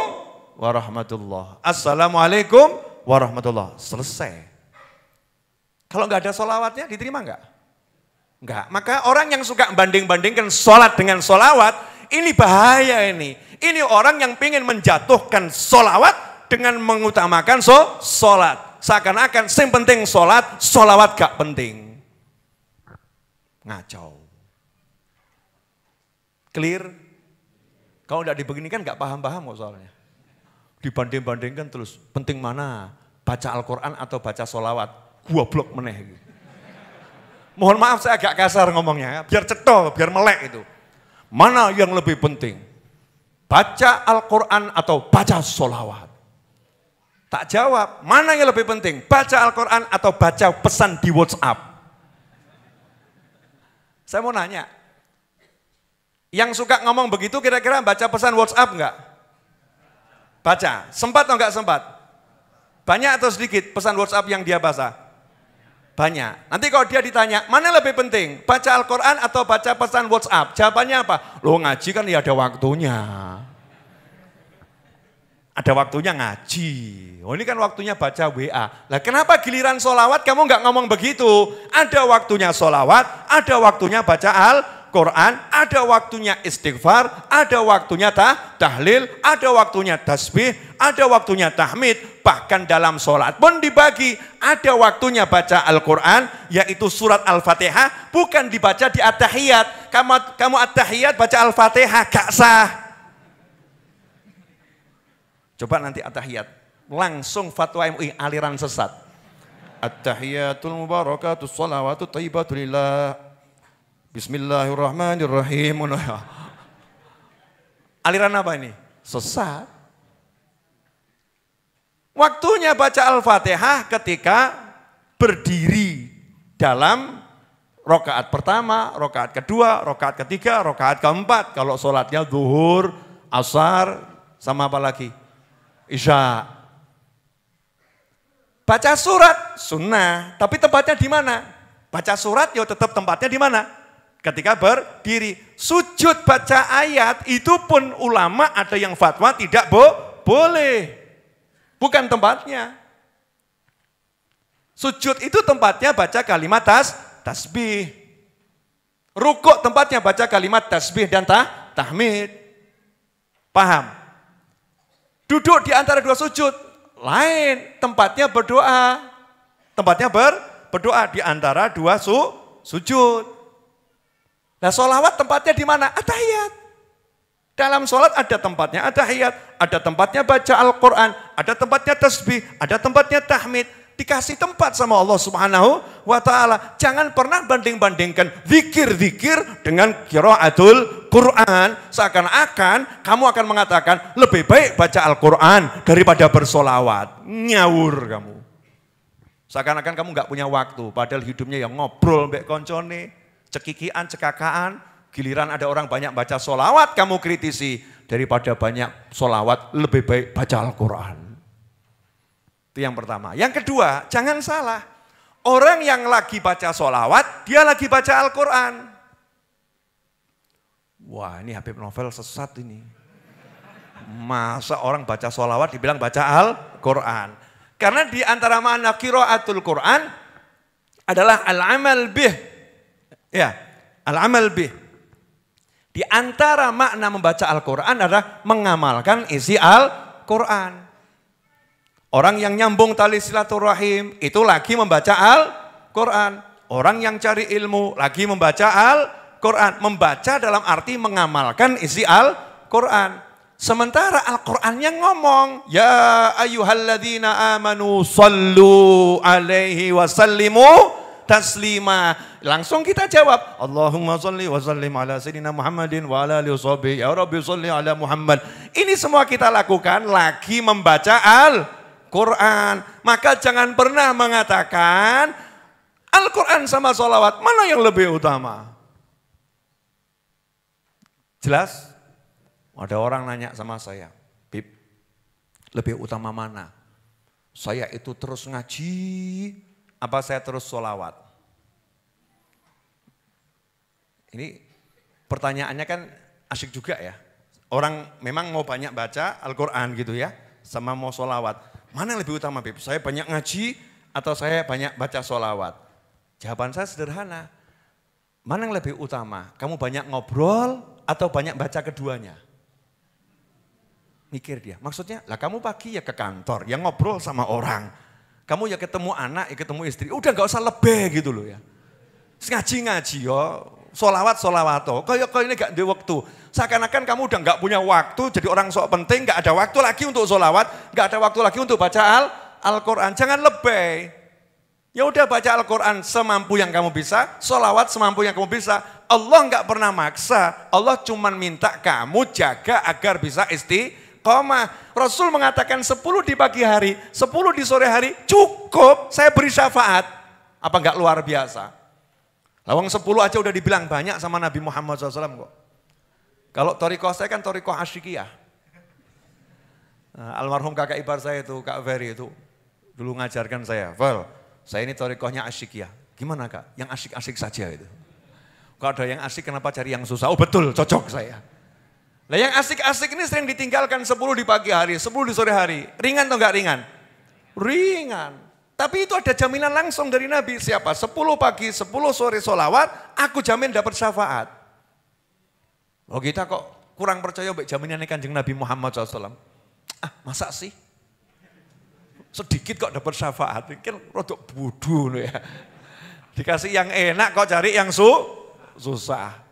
warahmatullah. Assalamualaikum warahmatullah. Selesai. Kalau nggak ada solawatnya diterima nggak? Enggak. Maka orang yang suka banding-bandingkan sholat dengan sholawat, ini bahaya ini. Ini orang yang ingin menjatuhkan sholawat dengan mengutamakan so sholat. Seakan-akan sing penting sholat, sholawat gak penting. Ngacau. Clear? Kalau tidak dibeginikan gak paham-paham kok soalnya. Dibanding-bandingkan terus, penting mana? Baca Al-Quran atau baca sholawat? Gua blok meneh gitu. Mohon maaf saya agak kasar ngomongnya, ya. biar cetol, biar melek itu. Mana yang lebih penting? Baca Al-Quran atau baca sholawat? Tak jawab, mana yang lebih penting? Baca Al-Quran atau baca pesan di WhatsApp? Saya mau nanya, yang suka ngomong begitu kira-kira baca pesan WhatsApp enggak? Baca, sempat atau enggak sempat? Banyak atau sedikit pesan WhatsApp yang dia baca? Banyak. Nanti kalau dia ditanya, mana lebih penting? Baca Al-Quran atau baca pesan WhatsApp? Jawabannya apa? Lo ngaji kan ya ada waktunya. Ada waktunya ngaji. Oh ini kan waktunya baca WA. Lah kenapa giliran solawat kamu nggak ngomong begitu? Ada waktunya solawat, ada waktunya baca Al-Quran. Quran, ada waktunya istighfar, ada waktunya tah, tahlil, ada waktunya tasbih, ada waktunya tahmid, bahkan dalam sholat pun dibagi. Ada waktunya baca Al-Quran, yaitu surat Al-Fatihah, bukan dibaca di At-Tahiyat. Kamu, kamu At-Tahiyat baca Al-Fatihah, gak sah. Coba nanti At-Tahiyat, langsung fatwa MUI aliran sesat. At-Tahiyatul Mubarakatuh Salawatu Taibatulillah Bismillahirrahmanirrahim. Aliran apa ini? Sesat. Waktunya baca Al-Fatihah ketika berdiri dalam rokaat pertama, rokaat kedua, rokaat ketiga, rokaat keempat. Kalau sholatnya zuhur, asar, sama apa lagi? Isya. Baca surat, sunnah. Tapi tempatnya di mana? Baca surat ya tetap tempatnya di mana? ketika berdiri. Sujud baca ayat itu pun ulama ada yang fatwa tidak bo boleh. Bukan tempatnya. Sujud itu tempatnya baca kalimat tas tasbih. Rukuk tempatnya baca kalimat tasbih dan tah, tahmid. Paham? Duduk di antara dua sujud, lain tempatnya berdoa. Tempatnya ber, berdoa di antara dua su, sujud. Nah sholawat tempatnya di mana? Atahiyat. Dalam sholat ada tempatnya atahiyat, ada tempatnya baca Al-Quran, ada tempatnya tasbih, ada tempatnya tahmid. Dikasih tempat sama Allah subhanahu wa ta'ala. Jangan pernah banding-bandingkan zikir-zikir dengan kiraatul Quran. Seakan-akan kamu akan mengatakan lebih baik baca Al-Quran daripada bersolawat. Nyawur kamu. Seakan-akan kamu nggak punya waktu, padahal hidupnya yang ngobrol mbak koncone, cekikian, cekakaan, giliran ada orang banyak baca solawat kamu kritisi. Daripada banyak solawat, lebih baik baca Al-Quran. Itu yang pertama. Yang kedua, jangan salah. Orang yang lagi baca solawat, dia lagi baca Al-Quran. Wah ini Habib Novel sesat ini. Masa orang baca solawat dibilang baca Al-Quran. Karena di antara mana kiraatul Quran adalah al-amal bih. Ya, al-amal bi. Di antara makna membaca Al-Quran adalah mengamalkan isi Al-Quran. Orang yang nyambung tali silaturahim itu lagi membaca Al-Quran. Orang yang cari ilmu lagi membaca Al-Quran. Membaca dalam arti mengamalkan isi Al-Quran. Sementara al quran yang ngomong, "Ya ayuhalladzina amanu sallu alaihi wasallimu taslima. Langsung kita jawab, Allahumma salli wa sallim ala sayyidina Muhammadin wa ala alihi washabi. Ya Rabbi salli ala Muhammad. Ini semua kita lakukan lagi membaca Al-Qur'an. Maka jangan pernah mengatakan Al-Qur'an sama sholawat mana yang lebih utama? Jelas? Ada orang nanya sama saya, Bib, lebih utama mana? Saya itu terus ngaji, apa saya terus sholawat Ini pertanyaannya kan asik juga ya. Orang memang mau banyak baca Al-Quran gitu ya, sama mau sholawat Mana yang lebih utama Bib? Saya banyak ngaji atau saya banyak baca sholawat Jawaban saya sederhana. Mana yang lebih utama? Kamu banyak ngobrol atau banyak baca keduanya? Mikir dia, maksudnya lah kamu pagi ya ke kantor, ya ngobrol sama orang kamu ya ketemu anak, ya ketemu istri, udah nggak usah lebih gitu loh ya. Ngaji-ngaji yo, solawat solawat. Kayak kau ini gak di waktu. Seakan-akan kamu udah nggak punya waktu, jadi orang sok penting, nggak ada waktu lagi untuk solawat, nggak ada waktu lagi untuk baca al Al-Quran. Jangan lebih. Ya udah baca Al-Quran semampu yang kamu bisa, solawat semampu yang kamu bisa. Allah nggak pernah maksa, Allah cuman minta kamu jaga agar bisa istri. Koma, Rasul mengatakan 10 di pagi hari, 10 di sore hari, cukup saya beri syafaat. Apa enggak luar biasa? Lawang 10 aja udah dibilang banyak sama Nabi Muhammad SAW kok. Kalau toriko saya kan toriko asyikiyah. Nah, almarhum kakak ipar saya itu, Kak Ferry itu, dulu ngajarkan saya, Well, saya ini torikohnya asyikiyah. Gimana kak? Yang asik-asik saja itu. Kalau ada yang asik kenapa cari yang susah? Oh betul, cocok saya. Nah yang asik-asik ini sering ditinggalkan 10 di pagi hari, 10 di sore hari. Ringan atau enggak ringan? Ringan. Tapi itu ada jaminan langsung dari Nabi. Siapa? 10 pagi, 10 sore solawat, aku jamin dapat syafaat. Oh kita kok kurang percaya baik ikan kanjeng Nabi Muhammad SAW. Ah masa sih? Sedikit kok dapat syafaat. Kan rodok bodoh ya. Dikasih yang enak kok cari yang su susah.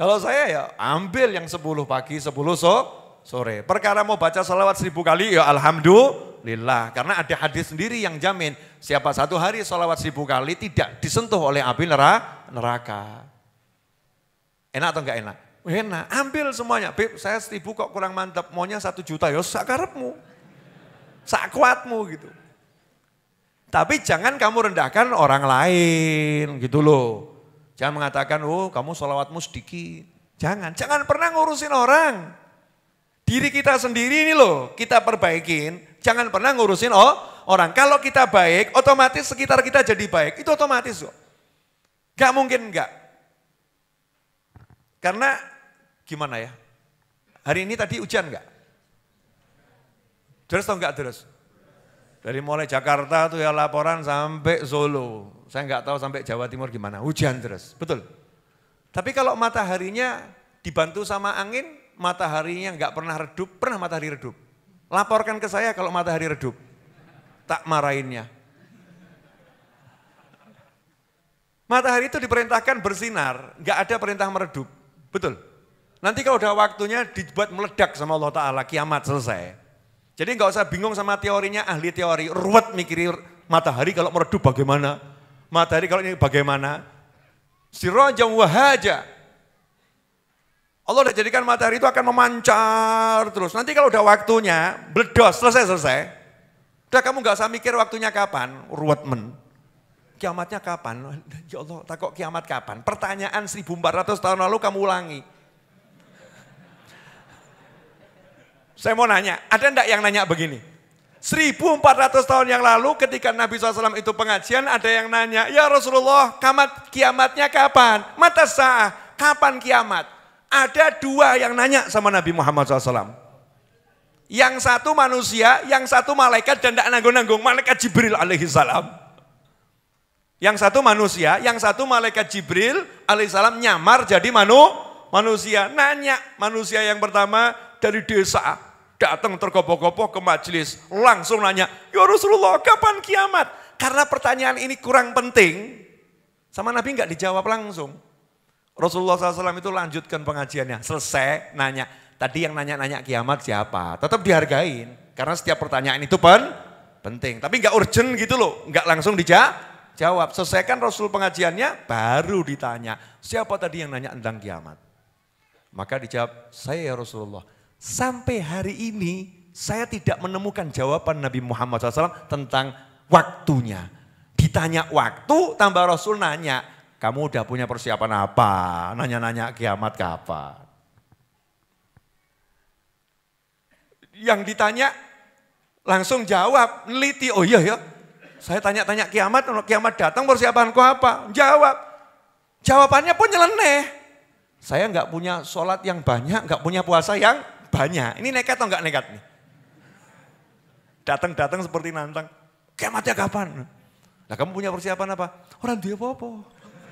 Kalau saya ya ambil yang 10 pagi, 10 so, sore. Perkara mau baca salawat seribu kali ya alhamdulillah. Karena ada hadis sendiri yang jamin siapa satu hari salawat seribu kali tidak disentuh oleh api neraka. Enak atau enggak enak? Enak, ambil semuanya. Beb, saya seribu kok kurang mantap, maunya satu juta. Ya sakarepmu, sakuatmu gitu. Tapi jangan kamu rendahkan orang lain gitu loh. Jangan mengatakan, oh kamu sholawatmu sedikit. Jangan, jangan pernah ngurusin orang. Diri kita sendiri ini loh, kita perbaikin. Jangan pernah ngurusin oh, orang. Kalau kita baik, otomatis sekitar kita jadi baik. Itu otomatis loh. Gak mungkin enggak. Karena gimana ya? Hari ini tadi hujan enggak? Terus atau enggak terus? Dari mulai Jakarta tuh ya laporan sampai Solo. Saya nggak tahu sampai Jawa Timur gimana, hujan terus, betul. Tapi kalau mataharinya dibantu sama angin, mataharinya nggak pernah redup, pernah matahari redup. Laporkan ke saya kalau matahari redup, tak marahinnya. Matahari itu diperintahkan bersinar, nggak ada perintah meredup, betul. Nanti kalau udah waktunya dibuat meledak sama Allah Ta'ala, kiamat selesai. Jadi nggak usah bingung sama teorinya ahli teori, ruwet mikir matahari kalau meredup bagaimana, matahari kalau ini bagaimana? Sirajam wahaja. Allah sudah jadikan matahari itu akan memancar terus. Nanti kalau udah waktunya, bledos, selesai-selesai. Udah kamu gak usah mikir waktunya kapan, ruwet men. Kiamatnya kapan? Ya Allah, kok kiamat kapan? Pertanyaan 1400 tahun lalu kamu ulangi. Saya mau nanya, ada enggak yang nanya begini? 1400 tahun yang lalu ketika Nabi SAW itu pengajian ada yang nanya, Ya Rasulullah kamat, kiamatnya kapan? Mata sah, kapan kiamat? Ada dua yang nanya sama Nabi Muhammad SAW. Yang satu manusia, yang satu malaikat dan tidak nanggung-nanggung, malaikat Jibril alaihissalam. Yang satu manusia, yang satu malaikat Jibril alaihissalam nyamar jadi manu, manusia. Nanya manusia yang pertama dari desa, datang tergopoh-gopoh ke majelis, langsung nanya, Ya Rasulullah kapan kiamat? Karena pertanyaan ini kurang penting, sama Nabi nggak dijawab langsung. Rasulullah SAW itu lanjutkan pengajiannya, selesai nanya. Tadi yang nanya-nanya kiamat siapa? Tetap dihargain, karena setiap pertanyaan itu pen, penting. Tapi nggak urgent gitu loh, nggak langsung dijawab. Selesaikan Rasul pengajiannya, baru ditanya, siapa tadi yang nanya tentang kiamat? Maka dijawab, saya ya Rasulullah. Sampai hari ini saya tidak menemukan jawaban Nabi Muhammad SAW tentang waktunya. Ditanya waktu tambah Rasul nanya, kamu udah punya persiapan apa? Nanya-nanya kiamat ke apa? Yang ditanya langsung jawab, neliti, oh iya ya. Saya tanya-tanya kiamat, kalau kiamat datang persiapanku apa? Jawab. Jawabannya pun nyeleneh. Saya nggak punya sholat yang banyak, nggak punya puasa yang banyak. Ini nekat atau enggak nekat nih? Datang-datang seperti nantang. Kematnya kapan? Nah kamu punya persiapan apa? Orang dia apa-apa.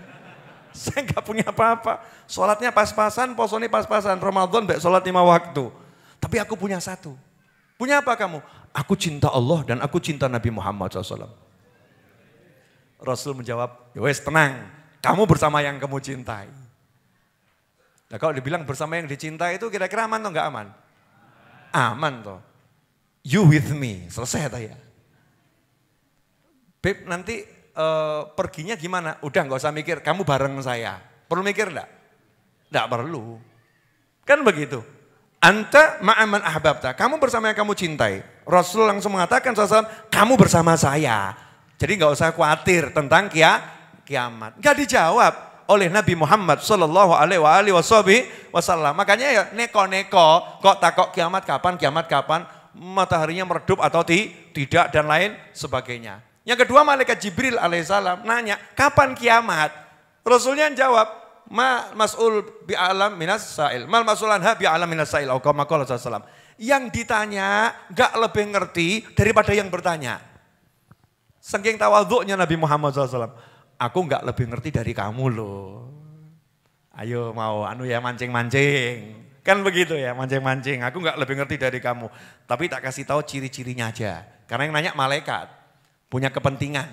Saya enggak punya apa-apa. Sholatnya pas-pasan, posoni pas-pasan. Ramadan baik sholat lima waktu. Tapi aku punya satu. Punya apa kamu? Aku cinta Allah dan aku cinta Nabi Muhammad SAW. Rasul menjawab, ya wes tenang. Kamu bersama yang kamu cintai. Nah kalau dibilang bersama yang dicinta itu kira-kira aman atau enggak aman? Aman toh. You with me, selesai toh ya. Beb nanti uh, perginya gimana? Udah enggak usah mikir, kamu bareng saya. Perlu mikir enggak? Enggak perlu. Kan begitu. Anta ma'aman ahbabta, kamu bersama yang kamu cintai. Rasul langsung mengatakan, SAW, kamu bersama saya. Jadi enggak usah khawatir tentang kia, kiamat. Enggak dijawab, oleh Nabi Muhammad sallallahu alaihi wasallam. Makanya ya neko-neko kok takok kiamat kapan kiamat kapan mataharinya meredup atau ti, tidak dan lain sebagainya. Yang kedua malaikat Jibril alaihissalam nanya kapan kiamat. Rasulnya jawab ma mas'ul bi alam minas sa'il. Mal mas'ulan ha bi alam minas sa'il. Sallam. Yang ditanya gak lebih ngerti daripada yang bertanya. Sengking tawaduknya Nabi Muhammad SAW aku nggak lebih ngerti dari kamu loh. Ayo mau anu ya mancing-mancing. Kan begitu ya mancing-mancing. Aku nggak lebih ngerti dari kamu. Tapi tak kasih tahu ciri-cirinya aja. Karena yang nanya malaikat punya kepentingan.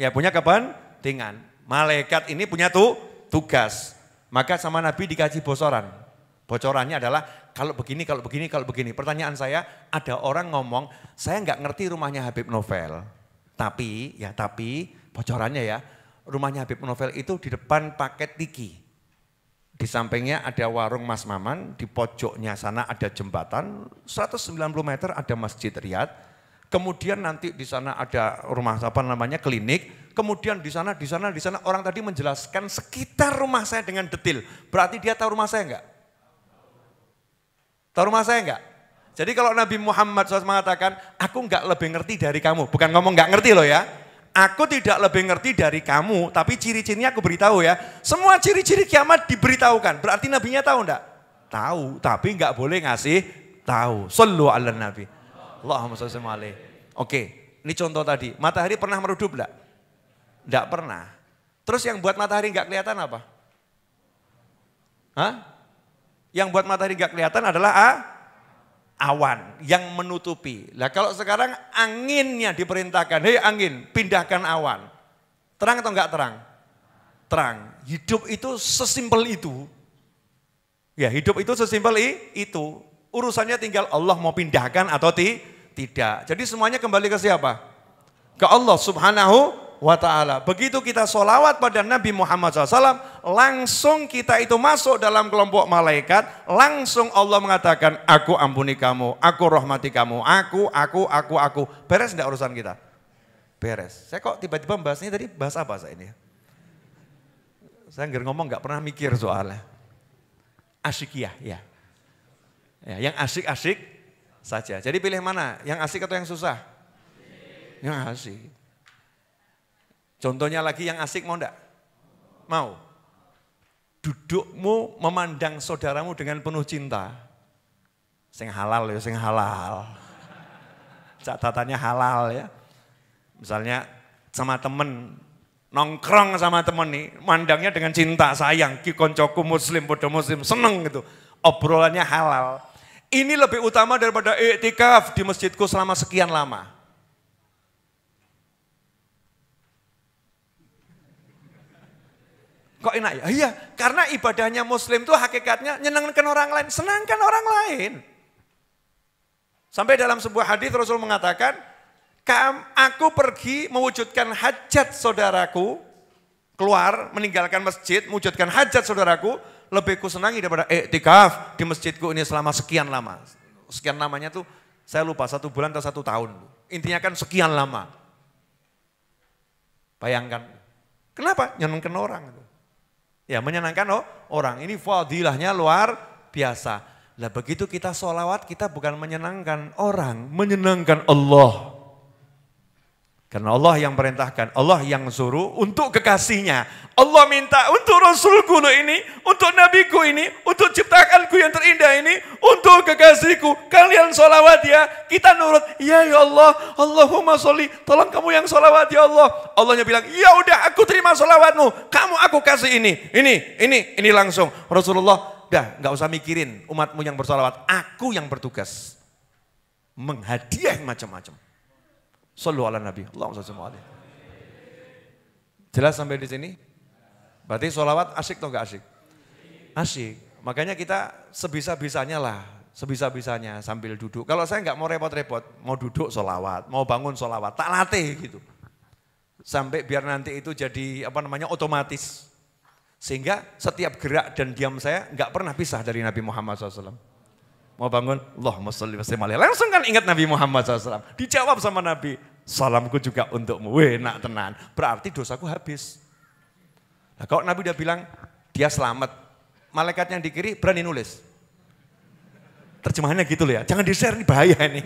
Ya punya kepentingan. Malaikat ini punya tuh tugas. Maka sama Nabi dikasih bocoran. Bocorannya adalah kalau begini, kalau begini, kalau begini. Pertanyaan saya, ada orang ngomong, saya nggak ngerti rumahnya Habib Novel. Tapi, ya tapi bocorannya ya, rumahnya Habib Novel itu di depan paket Tiki. Di sampingnya ada warung Mas Maman, di pojoknya sana ada jembatan, 190 meter ada Masjid Riyad, kemudian nanti di sana ada rumah apa namanya klinik, kemudian di sana, di sana, di sana orang tadi menjelaskan sekitar rumah saya dengan detail, Berarti dia tahu rumah saya enggak? Tahu rumah saya enggak? Jadi kalau Nabi Muhammad SAW mengatakan, aku enggak lebih ngerti dari kamu. Bukan ngomong enggak ngerti loh ya. Aku tidak lebih ngerti dari kamu, tapi ciri-cirinya aku beritahu ya. Semua ciri-ciri kiamat diberitahukan. Berarti nabinya tahu enggak? Tahu, tapi enggak boleh ngasih tahu. Sallu ala nabi. Allahumma sallallahu alaihi. Oke, ini contoh tadi. Matahari pernah meredup enggak? Enggak pernah. Terus yang buat matahari enggak kelihatan apa? Hah? Yang buat matahari enggak kelihatan adalah A, awan yang menutupi. Nah kalau sekarang anginnya diperintahkan, hei angin pindahkan awan. Terang atau enggak terang? Terang. Hidup itu sesimpel itu. Ya hidup itu sesimpel itu. Urusannya tinggal Allah mau pindahkan atau ti tidak. Jadi semuanya kembali ke siapa? Ke Allah subhanahu wa ta'ala. Begitu kita solawat pada Nabi Muhammad SAW, langsung kita itu masuk dalam kelompok malaikat, langsung Allah mengatakan, aku ampuni kamu, aku rahmati kamu, aku, aku, aku, aku. Beres tidak urusan kita? Beres. Saya kok tiba-tiba bahasnya tadi, bahas apa saya ini? Ya? Saya nggak ngomong nggak pernah mikir soalnya. ya, ya. ya yang asik-asik saja. Jadi pilih mana? Yang asik atau yang susah? Yang asik. Contohnya lagi yang asik mau enggak? Mau. Dudukmu memandang saudaramu dengan penuh cinta. Sing halal ya, sing halal. Catatannya halal ya. Misalnya sama temen, nongkrong sama temen nih, mandangnya dengan cinta, sayang, ki muslim, bodo muslim, seneng gitu. Obrolannya halal. Ini lebih utama daripada iktikaf di masjidku selama sekian lama. Kok enak ya? Iya, karena ibadahnya muslim itu hakikatnya nyenangkan orang lain, senangkan orang lain. Sampai dalam sebuah hadis Rasul mengatakan, Kam, aku pergi mewujudkan hajat saudaraku, keluar meninggalkan masjid, mewujudkan hajat saudaraku, lebih ku senangi daripada iktikaf di masjidku ini selama sekian lama. Sekian namanya tuh saya lupa satu bulan atau satu tahun. Intinya kan sekian lama. Bayangkan, kenapa? Nyenengkan orang. Ya menyenangkan oh, orang. Ini fadilahnya luar biasa. Lah begitu kita sholawat kita bukan menyenangkan orang, menyenangkan Allah. Karena Allah yang perintahkan, Allah yang suruh untuk kekasihnya. Allah minta untuk Rasulku ini, untuk Nabiku ini, untuk ciptaanku yang terindah ini, untuk kekasihku. Kalian sholawat ya, kita nurut. Ya ya Allah, Allahumma sholli, tolong kamu yang sholawat ya Allah. Allahnya bilang, ya udah aku terima solawatmu, kamu aku kasih ini, ini, ini, ini langsung. Rasulullah, dah gak usah mikirin umatmu yang bersolawat, aku yang bertugas menghadiah macam-macam. Sallu ala Nabi. Allahumma salli alaihi. Jelas sampai di sini? Berarti sholawat asyik atau enggak asyik? Asyik. Makanya kita sebisa-bisanya lah, sebisa-bisanya sambil duduk. Kalau saya enggak mau repot-repot, mau duduk sholawat, mau bangun sholawat, tak latih gitu. Sampai biar nanti itu jadi apa namanya otomatis. Sehingga setiap gerak dan diam saya enggak pernah pisah dari Nabi Muhammad SAW mau bangun, Allahumma salli wa Langsung kan ingat Nabi Muhammad SAW. Dijawab sama Nabi, salamku juga untukmu. Weh, nak tenan. Berarti dosaku habis. Nah, kalau Nabi udah bilang dia selamat, malaikat yang di kiri berani nulis. Terjemahannya gitu loh ya. Jangan di-share nih bahaya ini.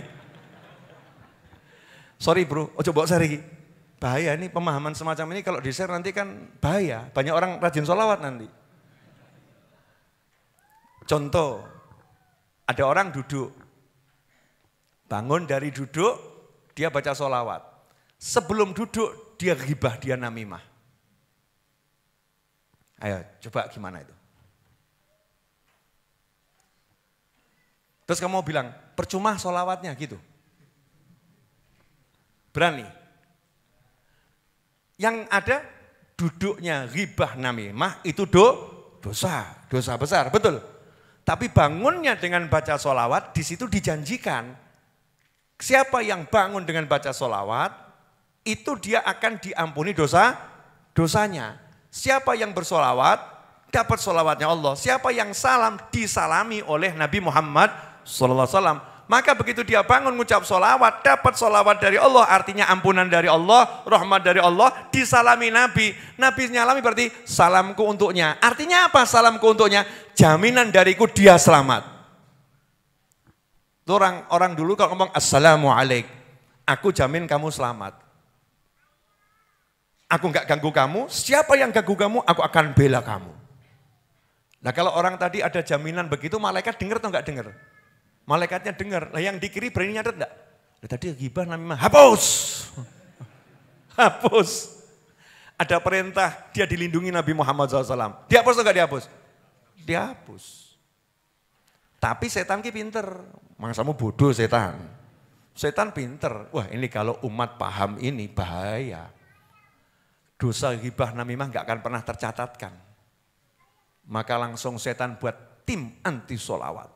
Sorry bro, ojo oh, bawa share Bahaya ini pemahaman semacam ini kalau di-share nanti kan bahaya. Banyak orang rajin sholawat nanti. Contoh, ada orang duduk. Bangun dari duduk, dia baca solawat. Sebelum duduk, dia ribah dia namimah. Ayo, coba gimana itu? Terus kamu mau bilang, percuma solawatnya gitu. Berani. Yang ada duduknya ribah namimah itu do, dosa, dosa besar, betul. Tapi bangunnya dengan baca solawat disitu dijanjikan Siapa yang bangun dengan baca solawat, itu dia akan diampuni dosa dosanya. Siapa yang bersolawat, dapat solawatnya Allah. Siapa yang salam, disalami oleh Nabi Muhammad SAW. Maka begitu dia bangun mengucap solawat, dapat solawat dari Allah, artinya ampunan dari Allah, rahmat dari Allah, disalami Nabi. Nabi nyalami berarti salamku untuknya. Artinya apa salamku untuknya? Jaminan dariku dia selamat orang orang dulu kalau ngomong assalamualaikum, aku jamin kamu selamat. Aku nggak ganggu kamu, siapa yang ganggu kamu, aku akan bela kamu. Nah kalau orang tadi ada jaminan begitu, malaikat dengar atau nggak dengar? Malaikatnya dengar. Nah yang di kiri berani nyadar enggak? Nah, tadi gibah namanya hapus. hapus. Ada perintah, dia dilindungi Nabi Muhammad SAW. Dihapus atau nggak dihapus? Dihapus. Tapi setan ki pinter. Mangsamu bodoh setan. Setan pinter. Wah ini kalau umat paham ini bahaya. Dosa hibah namimah nggak akan pernah tercatatkan. Maka langsung setan buat tim anti solawat.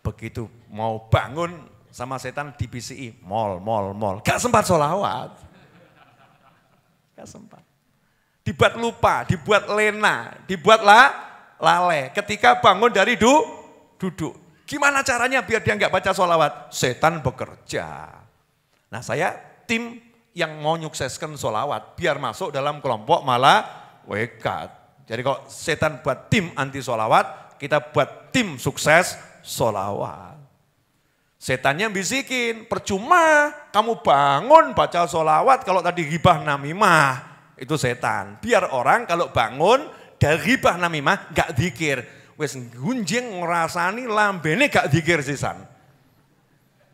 Begitu mau bangun sama setan di PCI, mall, mall, mall. Gak sempat solawat. Gak sempat. Dibuat lupa, dibuat lena, dibuatlah lale. Ketika bangun dari du, duduk. Gimana caranya biar dia nggak baca sholawat? Setan bekerja. Nah saya tim yang mau nyukseskan sholawat biar masuk dalam kelompok malah wekat. Jadi kalau setan buat tim anti sholawat, kita buat tim sukses sholawat. Setannya bisikin, percuma kamu bangun baca sholawat kalau tadi ribah namimah. Itu setan. Biar orang kalau bangun dari ribah namimah gak zikir wis gunjing ngerasani lambene gak dikir sisan.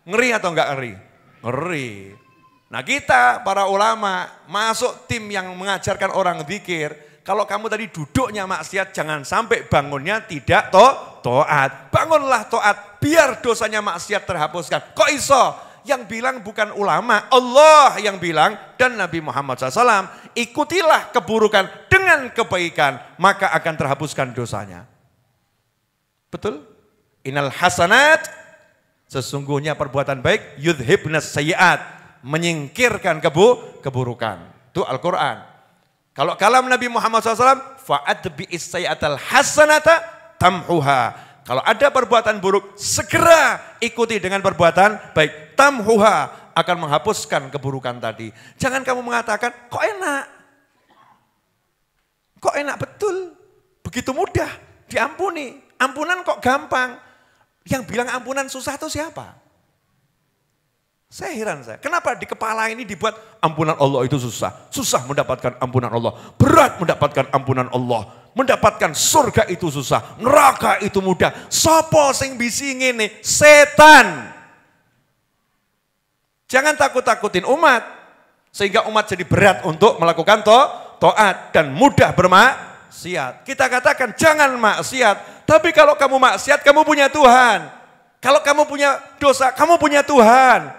Ngeri atau enggak ngeri? Ngeri. Nah kita para ulama masuk tim yang mengajarkan orang dikir. Kalau kamu tadi duduknya maksiat jangan sampai bangunnya tidak to toat. Bangunlah toat biar dosanya maksiat terhapuskan. Kok iso? yang bilang bukan ulama, Allah yang bilang dan Nabi Muhammad SAW, ikutilah keburukan dengan kebaikan, maka akan terhapuskan dosanya. Betul? Inal hasanat sesungguhnya perbuatan baik yudhibna sayiat menyingkirkan kebu keburukan. Itu Al-Qur'an. Kalau kalam Nabi Muhammad SAW, bi isayatal hasanata tamhuha. Kalau ada perbuatan buruk, segera ikuti dengan perbuatan baik. Tamhuha akan menghapuskan keburukan tadi. Jangan kamu mengatakan, kok enak? Kok enak betul? Begitu mudah, diampuni. Ampunan kok gampang. Yang bilang ampunan susah itu siapa? Saya heran saya. Kenapa di kepala ini dibuat ampunan Allah itu susah? Susah mendapatkan ampunan Allah. Berat mendapatkan ampunan Allah. Mendapatkan surga itu susah. Neraka itu mudah. Sopo sing bisi ini? Setan. Jangan takut-takutin umat. Sehingga umat jadi berat untuk melakukan to to'at dan mudah bermaksiat. Kita katakan jangan maksiat tapi kalau kamu maksiat, kamu punya Tuhan. Kalau kamu punya dosa, kamu punya Tuhan.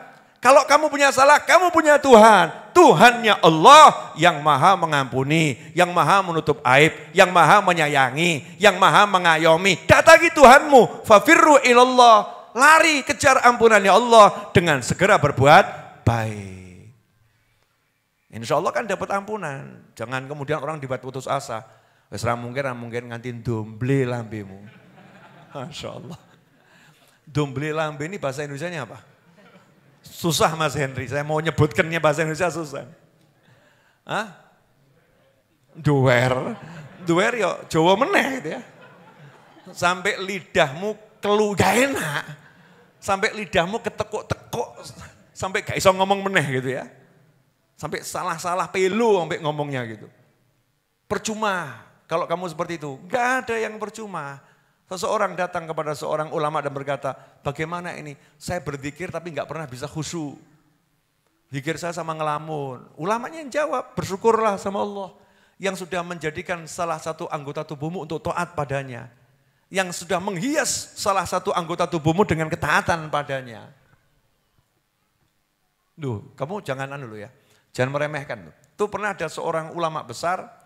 Kalau kamu punya salah, kamu punya Tuhan. Tuhannya Allah yang maha mengampuni, yang maha menutup aib, yang maha menyayangi, yang maha mengayomi. Datangi Tuhanmu, fafirru ilallah. Lari kejar ampunannya Allah dengan segera berbuat baik. Insya Allah kan dapat ampunan. Jangan kemudian orang dibuat putus asa. Wis ra mungkin ra mungkin nganti domble lambemu. Masya Allah. Domble lambe ini bahasa Indonesia apa? Susah Mas Henry, saya mau nyebutkannya bahasa Indonesia susah. Hah? Duwer. Duwer yo ya Jawa meneh gitu ya. Sampai lidahmu kelu gak enak. Sampai lidahmu ketekuk-tekuk. Sampai gak iso ngomong meneh gitu ya. Sampai salah-salah pelu sampai ngomongnya gitu. Percuma kalau kamu seperti itu, gak ada yang percuma. Seseorang datang kepada seorang ulama dan berkata, bagaimana ini? Saya berzikir tapi gak pernah bisa khusyuk. Zikir saya sama ngelamun. Ulamanya yang jawab, bersyukurlah sama Allah. Yang sudah menjadikan salah satu anggota tubuhmu untuk taat padanya. Yang sudah menghias salah satu anggota tubuhmu dengan ketaatan padanya. Duh, kamu jangan anu ya. Jangan meremehkan. Tuh pernah ada seorang ulama besar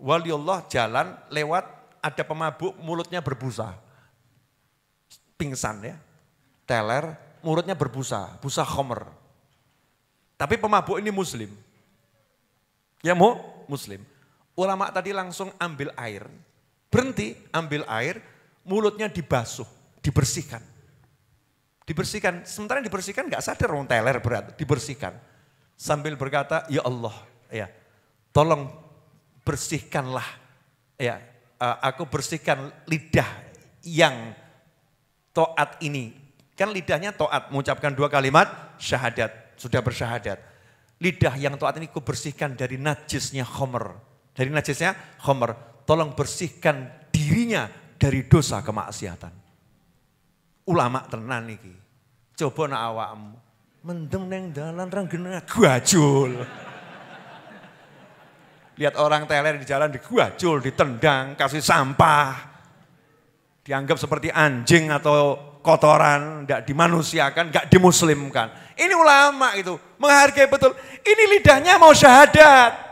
Waliullah jalan lewat ada pemabuk mulutnya berbusa. Pingsan ya. Teler mulutnya berbusa, busa khomer. Tapi pemabuk ini muslim. Ya mu, muslim. Ulama tadi langsung ambil air, berhenti ambil air, mulutnya dibasuh, dibersihkan. Dibersihkan, sementara yang dibersihkan gak sadar orang teler berat, dibersihkan. Sambil berkata, ya Allah, ya tolong bersihkanlah ya eh, aku bersihkan lidah yang toat ini. Kan lidahnya toat mengucapkan dua kalimat syahadat, sudah bersyahadat. Lidah yang toat ini ku bersihkan dari najisnya homer. Dari najisnya homer, tolong bersihkan dirinya dari dosa kemaksiatan. Ulama tenan iki. Coba nak awakmu mendem neng dalan renggeneng gajul. Lihat orang teler di jalan digwajul, ditendang, kasih sampah. Dianggap seperti anjing atau kotoran, enggak dimanusiakan, enggak dimuslimkan. Ini ulama itu, menghargai betul. Ini lidahnya mau syahadat.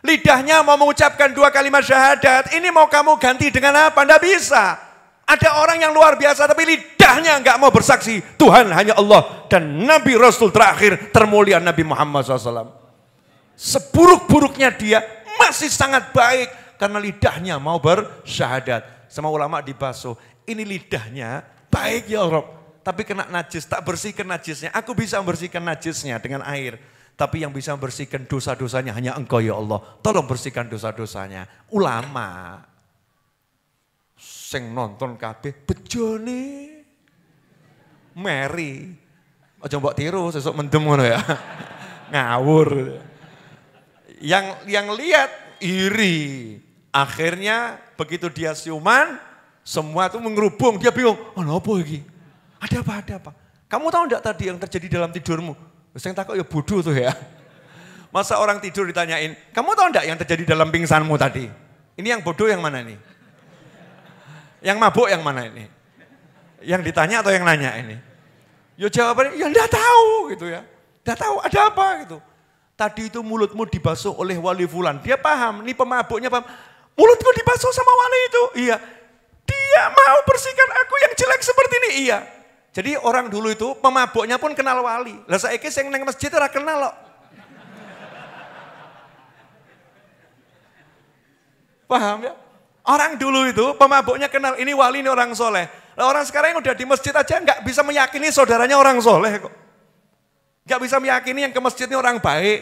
Lidahnya mau mengucapkan dua kalimat syahadat. Ini mau kamu ganti dengan apa? Enggak bisa. Ada orang yang luar biasa tapi lidahnya nggak mau bersaksi. Tuhan hanya Allah dan Nabi Rasul terakhir termulia Nabi Muhammad SAW. Seburuk-buruknya dia, masih sangat baik karena lidahnya mau bersyahadat. Sama ulama di dibasuh, ini lidahnya baik ya Rob. Tapi kena najis, tak bersihkan najisnya. Aku bisa membersihkan najisnya dengan air. Tapi yang bisa membersihkan dosa-dosanya hanya engkau ya Allah. Tolong bersihkan dosa-dosanya. Ulama. Sing nonton kabeh bejone. Mary. Aja mbok tiru sesuk mendem ngono ya. Ngawur. Yang yang lihat iri. Akhirnya begitu dia siuman, semua itu mengerubung. Dia bingung, oh apa ini? Ada apa, ada apa? Kamu tahu enggak tadi yang terjadi dalam tidurmu? Saya takut ya bodoh tuh ya. Masa orang tidur ditanyain, kamu tahu enggak yang terjadi dalam pingsanmu tadi? Ini yang bodoh yang mana ini Yang mabuk yang mana ini? Yang ditanya atau yang nanya ini? Yo jawabannya, ya enggak tahu gitu ya. Enggak tahu ada apa gitu. Tadi itu mulutmu dibasuh oleh wali fulan. Dia paham, ini pemabuknya paham. Mulutmu dibasuh sama wali itu. Iya. Dia mau bersihkan aku yang jelek seperti ini. Iya. Jadi orang dulu itu pemabuknya pun kenal wali. Lah saiki sing neng masjid ora kenal loh. Paham ya? Orang dulu itu pemabuknya kenal ini wali ini orang soleh. orang sekarang yang udah di masjid aja nggak bisa meyakini saudaranya orang soleh kok. Gak bisa meyakini yang ke masjidnya orang baik.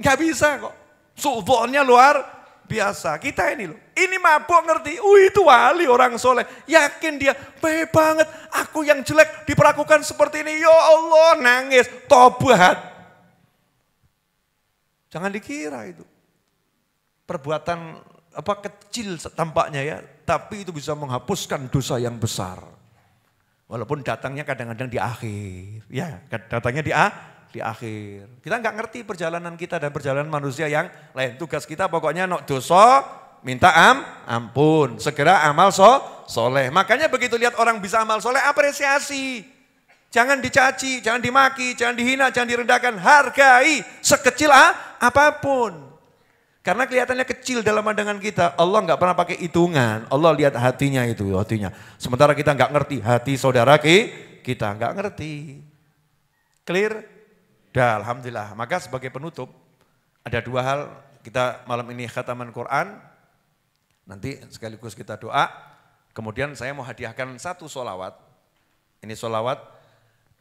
Gak bisa kok. Sultannya luar biasa. Kita ini loh. Ini mabuk ngerti. Uh itu wali orang soleh. Yakin dia. Baik banget. Aku yang jelek diperlakukan seperti ini. Ya Allah nangis. Tobat. Jangan dikira itu. Perbuatan apa kecil tampaknya ya. Tapi itu bisa menghapuskan dosa yang besar. Walaupun datangnya kadang-kadang di akhir. Ya, datangnya di, a, di akhir. Kita nggak ngerti perjalanan kita dan perjalanan manusia yang lain. Tugas kita pokoknya nok dosa, minta am, ampun. Segera amal so, soleh. Makanya begitu lihat orang bisa amal soleh, apresiasi. Jangan dicaci, jangan dimaki, jangan dihina, jangan direndahkan. Hargai sekecil ah, apapun. Karena kelihatannya kecil dalam pandangan kita. Allah nggak pernah pakai hitungan. Allah lihat hatinya itu, hatinya. Sementara kita nggak ngerti hati saudara ki, kita nggak ngerti. Clear? Dah, Alhamdulillah. Maka sebagai penutup, ada dua hal. Kita malam ini khataman Quran. Nanti sekaligus kita doa. Kemudian saya mau hadiahkan satu solawat. Ini solawat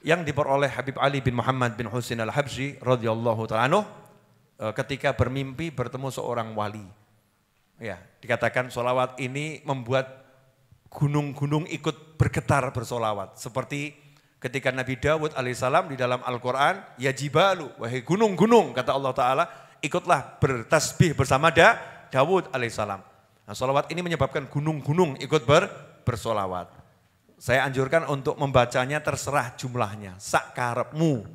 yang diperoleh Habib Ali bin Muhammad bin Husin al-Habsyi radhiyallahu ta'ala Eh, ketika bermimpi bertemu seorang wali. Ya, dikatakan solawat ini membuat gunung-gunung ikut bergetar bersolawat. Seperti ketika Nabi Dawud alaihissalam di dalam Al-Quran, ya jibalu, wahai gunung-gunung, kata Allah Ta'ala, ikutlah bertasbih bersama da, Dawud alaihissalam. Nah, solawat ini menyebabkan gunung-gunung ikut ber, bersolawat. Saya anjurkan untuk membacanya terserah jumlahnya, sakarepmu.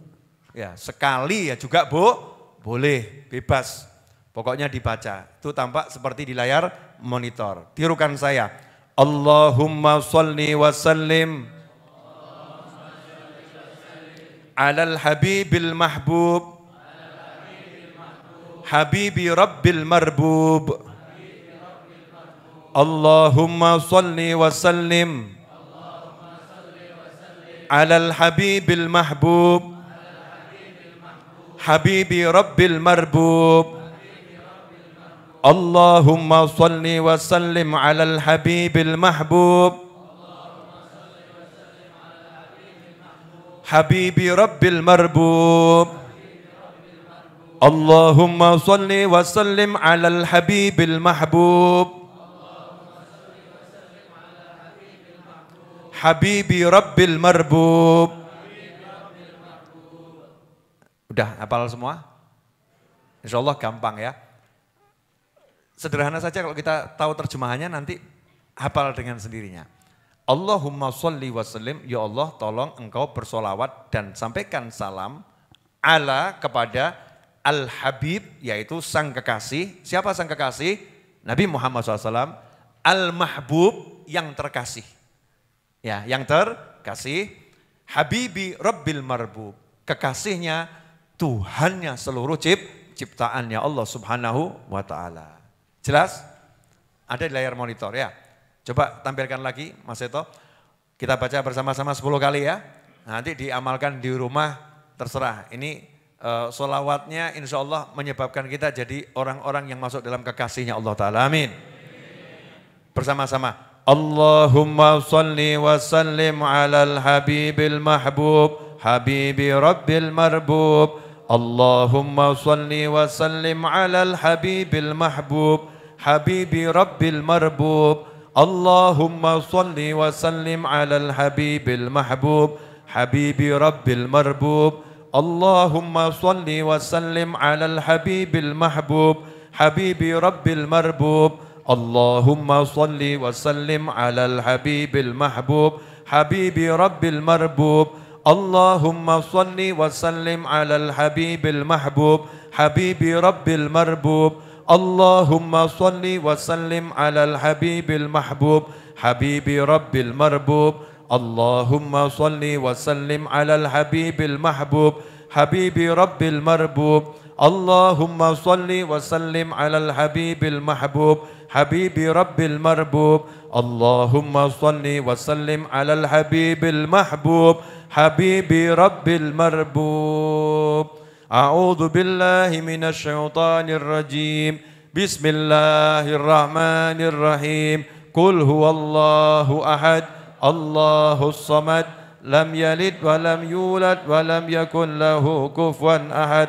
Ya, sekali ya juga bu, boleh, bebas. Pokoknya dibaca. Itu tampak seperti di layar monitor. Tirukan saya. Allahumma salli wa sallim alal habibil mahbub habibi rabbil marbub Allahumma salli wa sallim alal habibil mahbub حبيبي رب المربوب اللهم صل وسلم على الحبيب المحبوب حبيبي رب المربوب اللهم صل وسلم على الحبيب المحبوب حبيبي رب المربوب Udah hafal semua? Insya Allah gampang ya. Sederhana saja kalau kita tahu terjemahannya nanti hafal dengan sendirinya. Allahumma sholli wa sallim, ya Allah tolong engkau bersolawat dan sampaikan salam ala kepada Al-Habib yaitu sang kekasih. Siapa sang kekasih? Nabi Muhammad SAW. Al-Mahbub yang terkasih. Ya, yang terkasih. Habibi Rabbil Marbub. Kekasihnya Tuhannya seluruh cip, ciptaannya Allah subhanahu wa ta'ala. Jelas? Ada di layar monitor ya. Coba tampilkan lagi Mas Eto. Kita baca bersama-sama 10 kali ya. Nanti diamalkan di rumah terserah. Ini uh, solawatnya insya Allah menyebabkan kita jadi orang-orang yang masuk dalam kekasihnya Allah Ta'ala. Amin. Bersama-sama. Allahumma salli wa sallim alal habibil mahbub, habibi rabbil marbub, اللهم صل وسلم على الحبيب المحبوب حبيب رب المربوب اللهم صل وسلم على الحبيب المحبوب حبيب رب المربوب اللهم صل وسلم على الحبيب المحبوب حبيب رب المربوب اللهم صل وسلم على الحبيب المحبوب حبيب رب المربوب اللهم صل وسلم على الحبيب المحبوب حبيب رب المربوب اللهم صل وسلم على الحبيب المحبوب حبيب رب المربوب اللهم صل وسلم على الحبيب المحبوب حبيب رب المربوب اللهم صل وسلم على الحبيب المحبوب حبيب رب المربوب اللهم صل وسلم على الحبيب المحبوب حبيب رب المربوب أعوذ بالله من الشيطان الرجيم بسم الله الرحمن الرحيم قل هو الله أحد الله الصمد لم يلد ولم يولد ولم يكن له كفوا أحد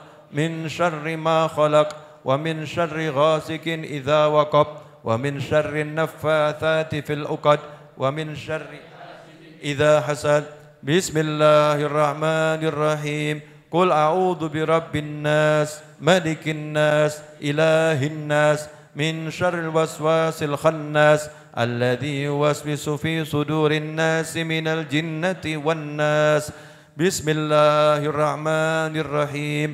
من شر ما خلق ومن شر غاسق إذا وقب ومن شر النفاثات في العقد ومن شر إذا حسد بسم الله الرحمن الرحيم قل أعوذ برب الناس ملك الناس إله الناس من شر الوسواس الخناس الذي يوسوس في صدور الناس من الجنة والناس بسم الله الرحمن الرحيم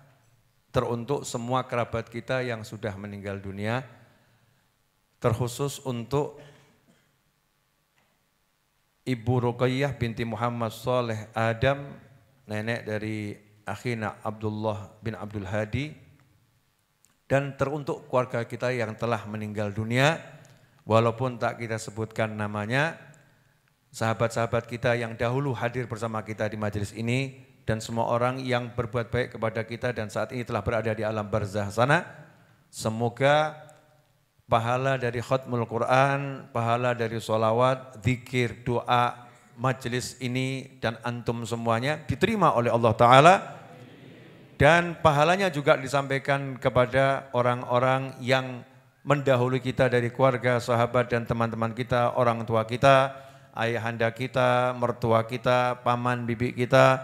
teruntuk semua kerabat kita yang sudah meninggal dunia, terkhusus untuk Ibu Ruqayyah binti Muhammad Saleh Adam, nenek dari Akhina Abdullah bin Abdul Hadi, dan teruntuk keluarga kita yang telah meninggal dunia, walaupun tak kita sebutkan namanya, sahabat-sahabat kita yang dahulu hadir bersama kita di majelis ini, dan semua orang yang berbuat baik kepada kita dan saat ini telah berada di alam barzah sana. Semoga pahala dari khutmul Quran, pahala dari sholawat, zikir, doa, majelis ini dan antum semuanya diterima oleh Allah Ta'ala dan pahalanya juga disampaikan kepada orang-orang yang mendahului kita dari keluarga, sahabat dan teman-teman kita, orang tua kita, ayahanda kita, mertua kita, paman, bibi kita,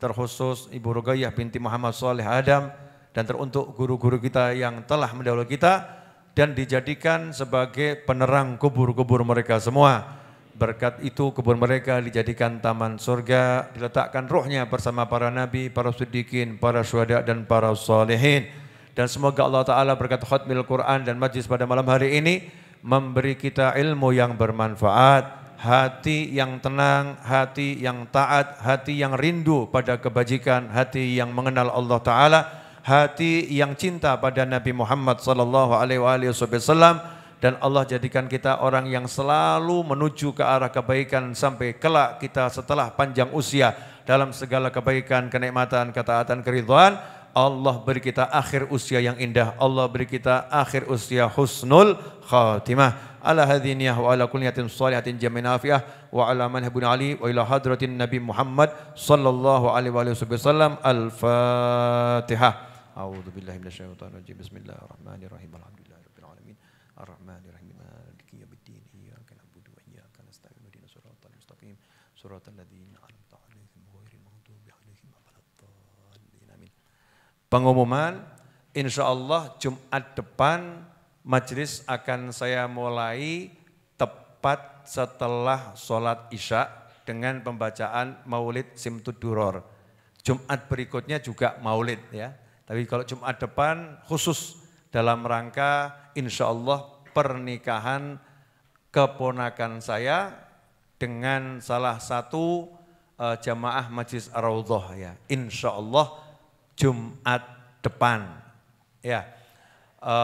terkhusus Ibu Rugayah binti Muhammad Saleh Adam dan teruntuk guru-guru kita yang telah mendahului kita dan dijadikan sebagai penerang kubur-kubur mereka semua. Berkat itu kubur mereka dijadikan taman surga, diletakkan rohnya bersama para nabi, para siddiqin, para syuhada dan para salihin. Dan semoga Allah Ta'ala berkat khutmil Quran dan majlis pada malam hari ini memberi kita ilmu yang bermanfaat hati yang tenang, hati yang taat, hati yang rindu pada kebajikan, hati yang mengenal Allah Ta'ala, hati yang cinta pada Nabi Muhammad Sallallahu Alaihi Wasallam dan Allah jadikan kita orang yang selalu menuju ke arah kebaikan sampai kelak kita setelah panjang usia dalam segala kebaikan, kenikmatan, ketaatan, keriduan. Allah beri kita akhir usia yang indah. Allah beri kita akhir usia husnul khatimah. Ala hadhi niyah wa ala kulli salihatin jamin afiyah wa ala manhaj ibn Ali wa ila hadratin Nabi Muhammad sallallahu alaihi wa wasallam. Al-Fatihah. A'udzu billahi rajim. Bismillahirrahmanirrahim. Pengumuman, insya Allah Jumat depan majelis akan saya mulai tepat setelah sholat isya dengan pembacaan maulid simtuduror. Jumat berikutnya juga maulid ya. Tapi kalau Jumat depan khusus dalam rangka insya Allah pernikahan keponakan saya dengan salah satu eh, jamaah Majlis ar ya. Insya Allah Jumat depan. Ya, e,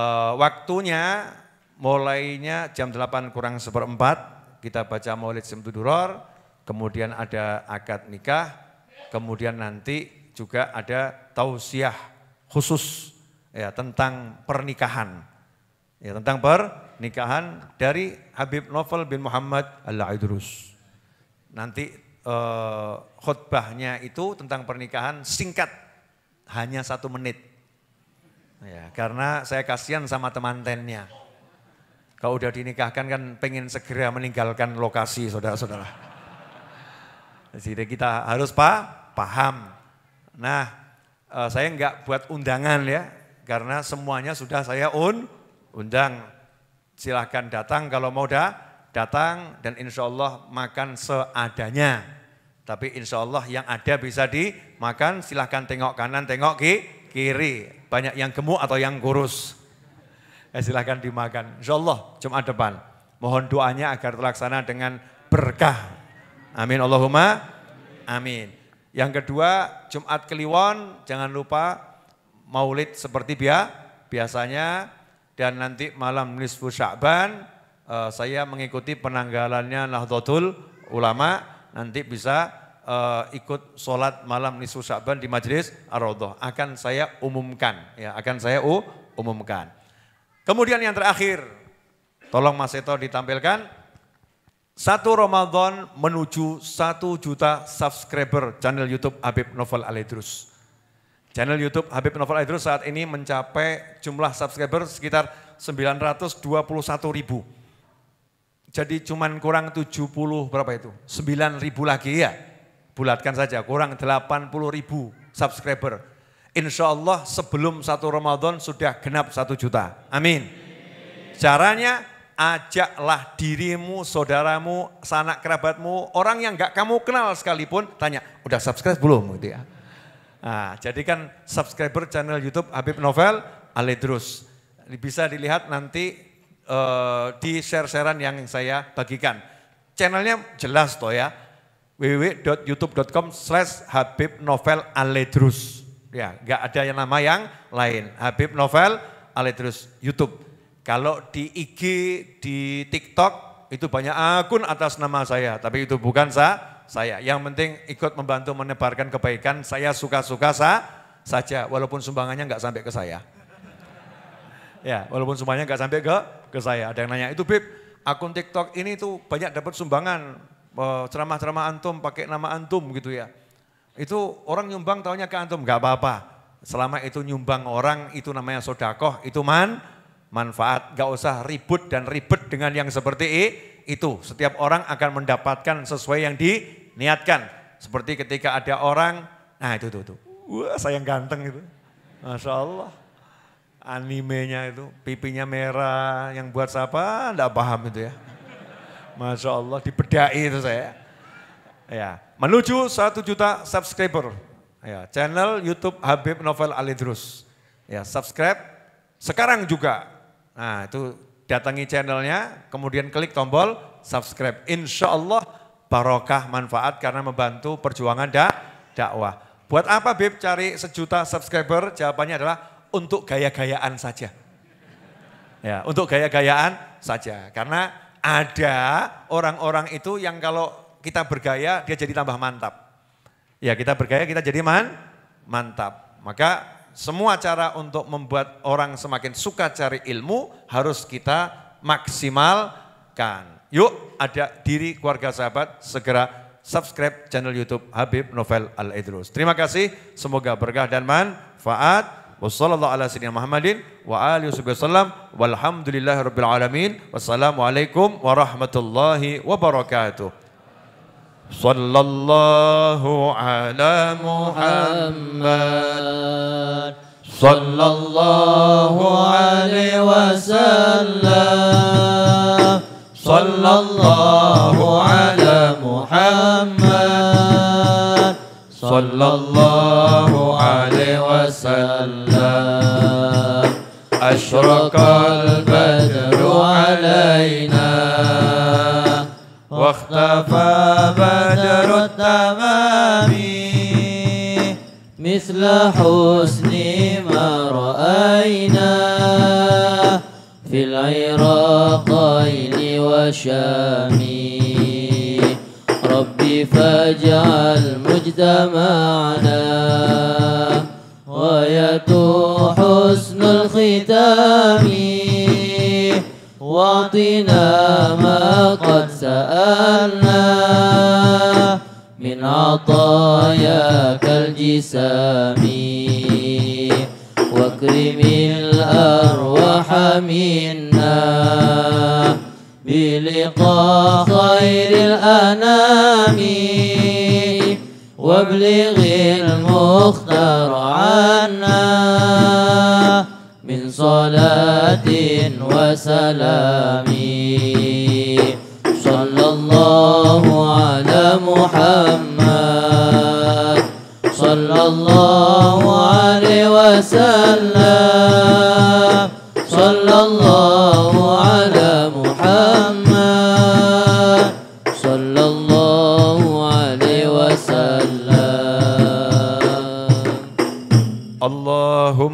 waktunya mulainya jam 8 kurang seperempat, kita baca maulid semtuduror, kemudian ada akad nikah, kemudian nanti juga ada tausiah khusus ya tentang pernikahan. Ya, tentang pernikahan dari Habib Novel bin Muhammad Al-Aidrus. Nanti eh, khutbahnya itu tentang pernikahan singkat hanya satu menit. Ya, karena saya kasihan sama teman tennya. Kalau udah dinikahkan kan pengen segera meninggalkan lokasi saudara-saudara. Jadi kita harus pak paham. Nah, eh, saya enggak buat undangan ya, karena semuanya sudah saya un undang. Silahkan datang kalau mau dah datang dan insya Allah makan seadanya. Tapi insya Allah yang ada bisa dimakan, silahkan tengok kanan, tengok ki, kiri. Banyak yang gemuk atau yang kurus. Ya, silahkan dimakan. Insya Allah Jumat depan. Mohon doanya agar terlaksana dengan berkah. Amin Allahumma. Amin. Yang kedua, Jumat Kliwon, jangan lupa maulid seperti biasa biasanya. Dan nanti malam nisfu sya'ban, eh, saya mengikuti penanggalannya Nahdlatul Ulama' nanti bisa uh, ikut sholat malam nisfu Sya'ban di majelis Ar-Raudhah. Akan saya umumkan, ya akan saya uh, umumkan. Kemudian yang terakhir, tolong Mas Eto ditampilkan. Satu Ramadan menuju satu juta subscriber channel Youtube Habib Novel Aledrus. Channel Youtube Habib Novel Aledrus saat ini mencapai jumlah subscriber sekitar 921 ribu. Jadi cuman kurang 70 berapa itu? 9 ribu lagi ya. Bulatkan saja kurang 80 ribu subscriber. Insya Allah sebelum satu Ramadan sudah genap satu juta. Amin. Caranya ajaklah dirimu, saudaramu, sanak kerabatmu, orang yang gak kamu kenal sekalipun tanya, udah subscribe belum gitu ya. Nah, jadi kan subscriber channel YouTube Habib Novel Alidrus. Bisa dilihat nanti uh, di share-sharean yang saya bagikan. Channelnya jelas toh ya, www.youtube.com slash Habib Novel Aledrus. Ya, nggak ada yang nama yang lain. Habib Novel Aledrus YouTube. Kalau di IG, di TikTok itu banyak akun atas nama saya, tapi itu bukan sa, saya. Yang penting ikut membantu menebarkan kebaikan, saya suka-suka sa, saja, walaupun sumbangannya nggak sampai ke saya. Ya, walaupun semuanya nggak sampai ke ke saya. Ada yang nanya, itu Bib, akun TikTok ini tuh banyak dapat sumbangan eh, ceramah-ceramah antum pakai nama antum gitu ya. Itu orang nyumbang tahunya ke antum, nggak apa-apa. Selama itu nyumbang orang itu namanya sodakoh, itu man manfaat. Gak usah ribut dan ribet dengan yang seperti itu. Setiap orang akan mendapatkan sesuai yang diniatkan. Seperti ketika ada orang, nah itu tuh tuh. Wah sayang ganteng itu. Masya Allah animenya itu, pipinya merah, yang buat siapa enggak paham itu ya. Masya Allah, dibedai itu saya. Ya, menuju satu juta subscriber. Ya, channel YouTube Habib Novel Alidrus. Ya, subscribe sekarang juga. Nah, itu datangi channelnya, kemudian klik tombol subscribe. Insya Allah barokah manfaat karena membantu perjuangan dak dakwah. Buat apa Bib cari sejuta subscriber? Jawabannya adalah untuk gaya-gayaan saja. Ya, untuk gaya-gayaan saja. Karena ada orang-orang itu yang kalau kita bergaya dia jadi tambah mantap. Ya, kita bergaya kita jadi man mantap. Maka semua cara untuk membuat orang semakin suka cari ilmu harus kita maksimalkan. Yuk, ada diri keluarga sahabat segera subscribe channel YouTube Habib Novel Al Idrus. Terima kasih, semoga berkah dan manfaat. وصلى الله على سيدنا محمد وآله وصحبه وسلم والحمد لله رب العالمين والسلام عليكم ورحمة الله وبركاته صلى الله على محمد صلى الله عليه وسلم صلى الله على محمد صلى الله عليه وسلم أشرق البدر علينا واختفى بدر التمام مثل حسن ما رأينا في العراقين وشامين فاجعل مجتمعنا غايته حسن الختام واعطنا ما قد سألنا من عطاياك الجسام واكرم الأرواح منا بلقاء خير الأنام وابلغ المختار عنا من صلاة وسلام صلى الله على محمد صلى الله عليه وسلم صلى الله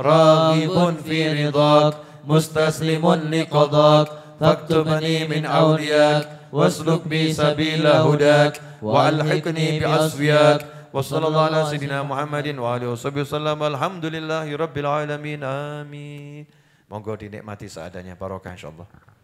راغب في رضاك مستسلم لقضاك فاكتبني من أولياك واسلك بي سبيل هداك وألحقني بأصفياك وصلى الله على سيدنا محمد وآله وصحبه وسلم الحمد لله رب العالمين آمين Monggo dinikmati seadanya barokah insyaallah.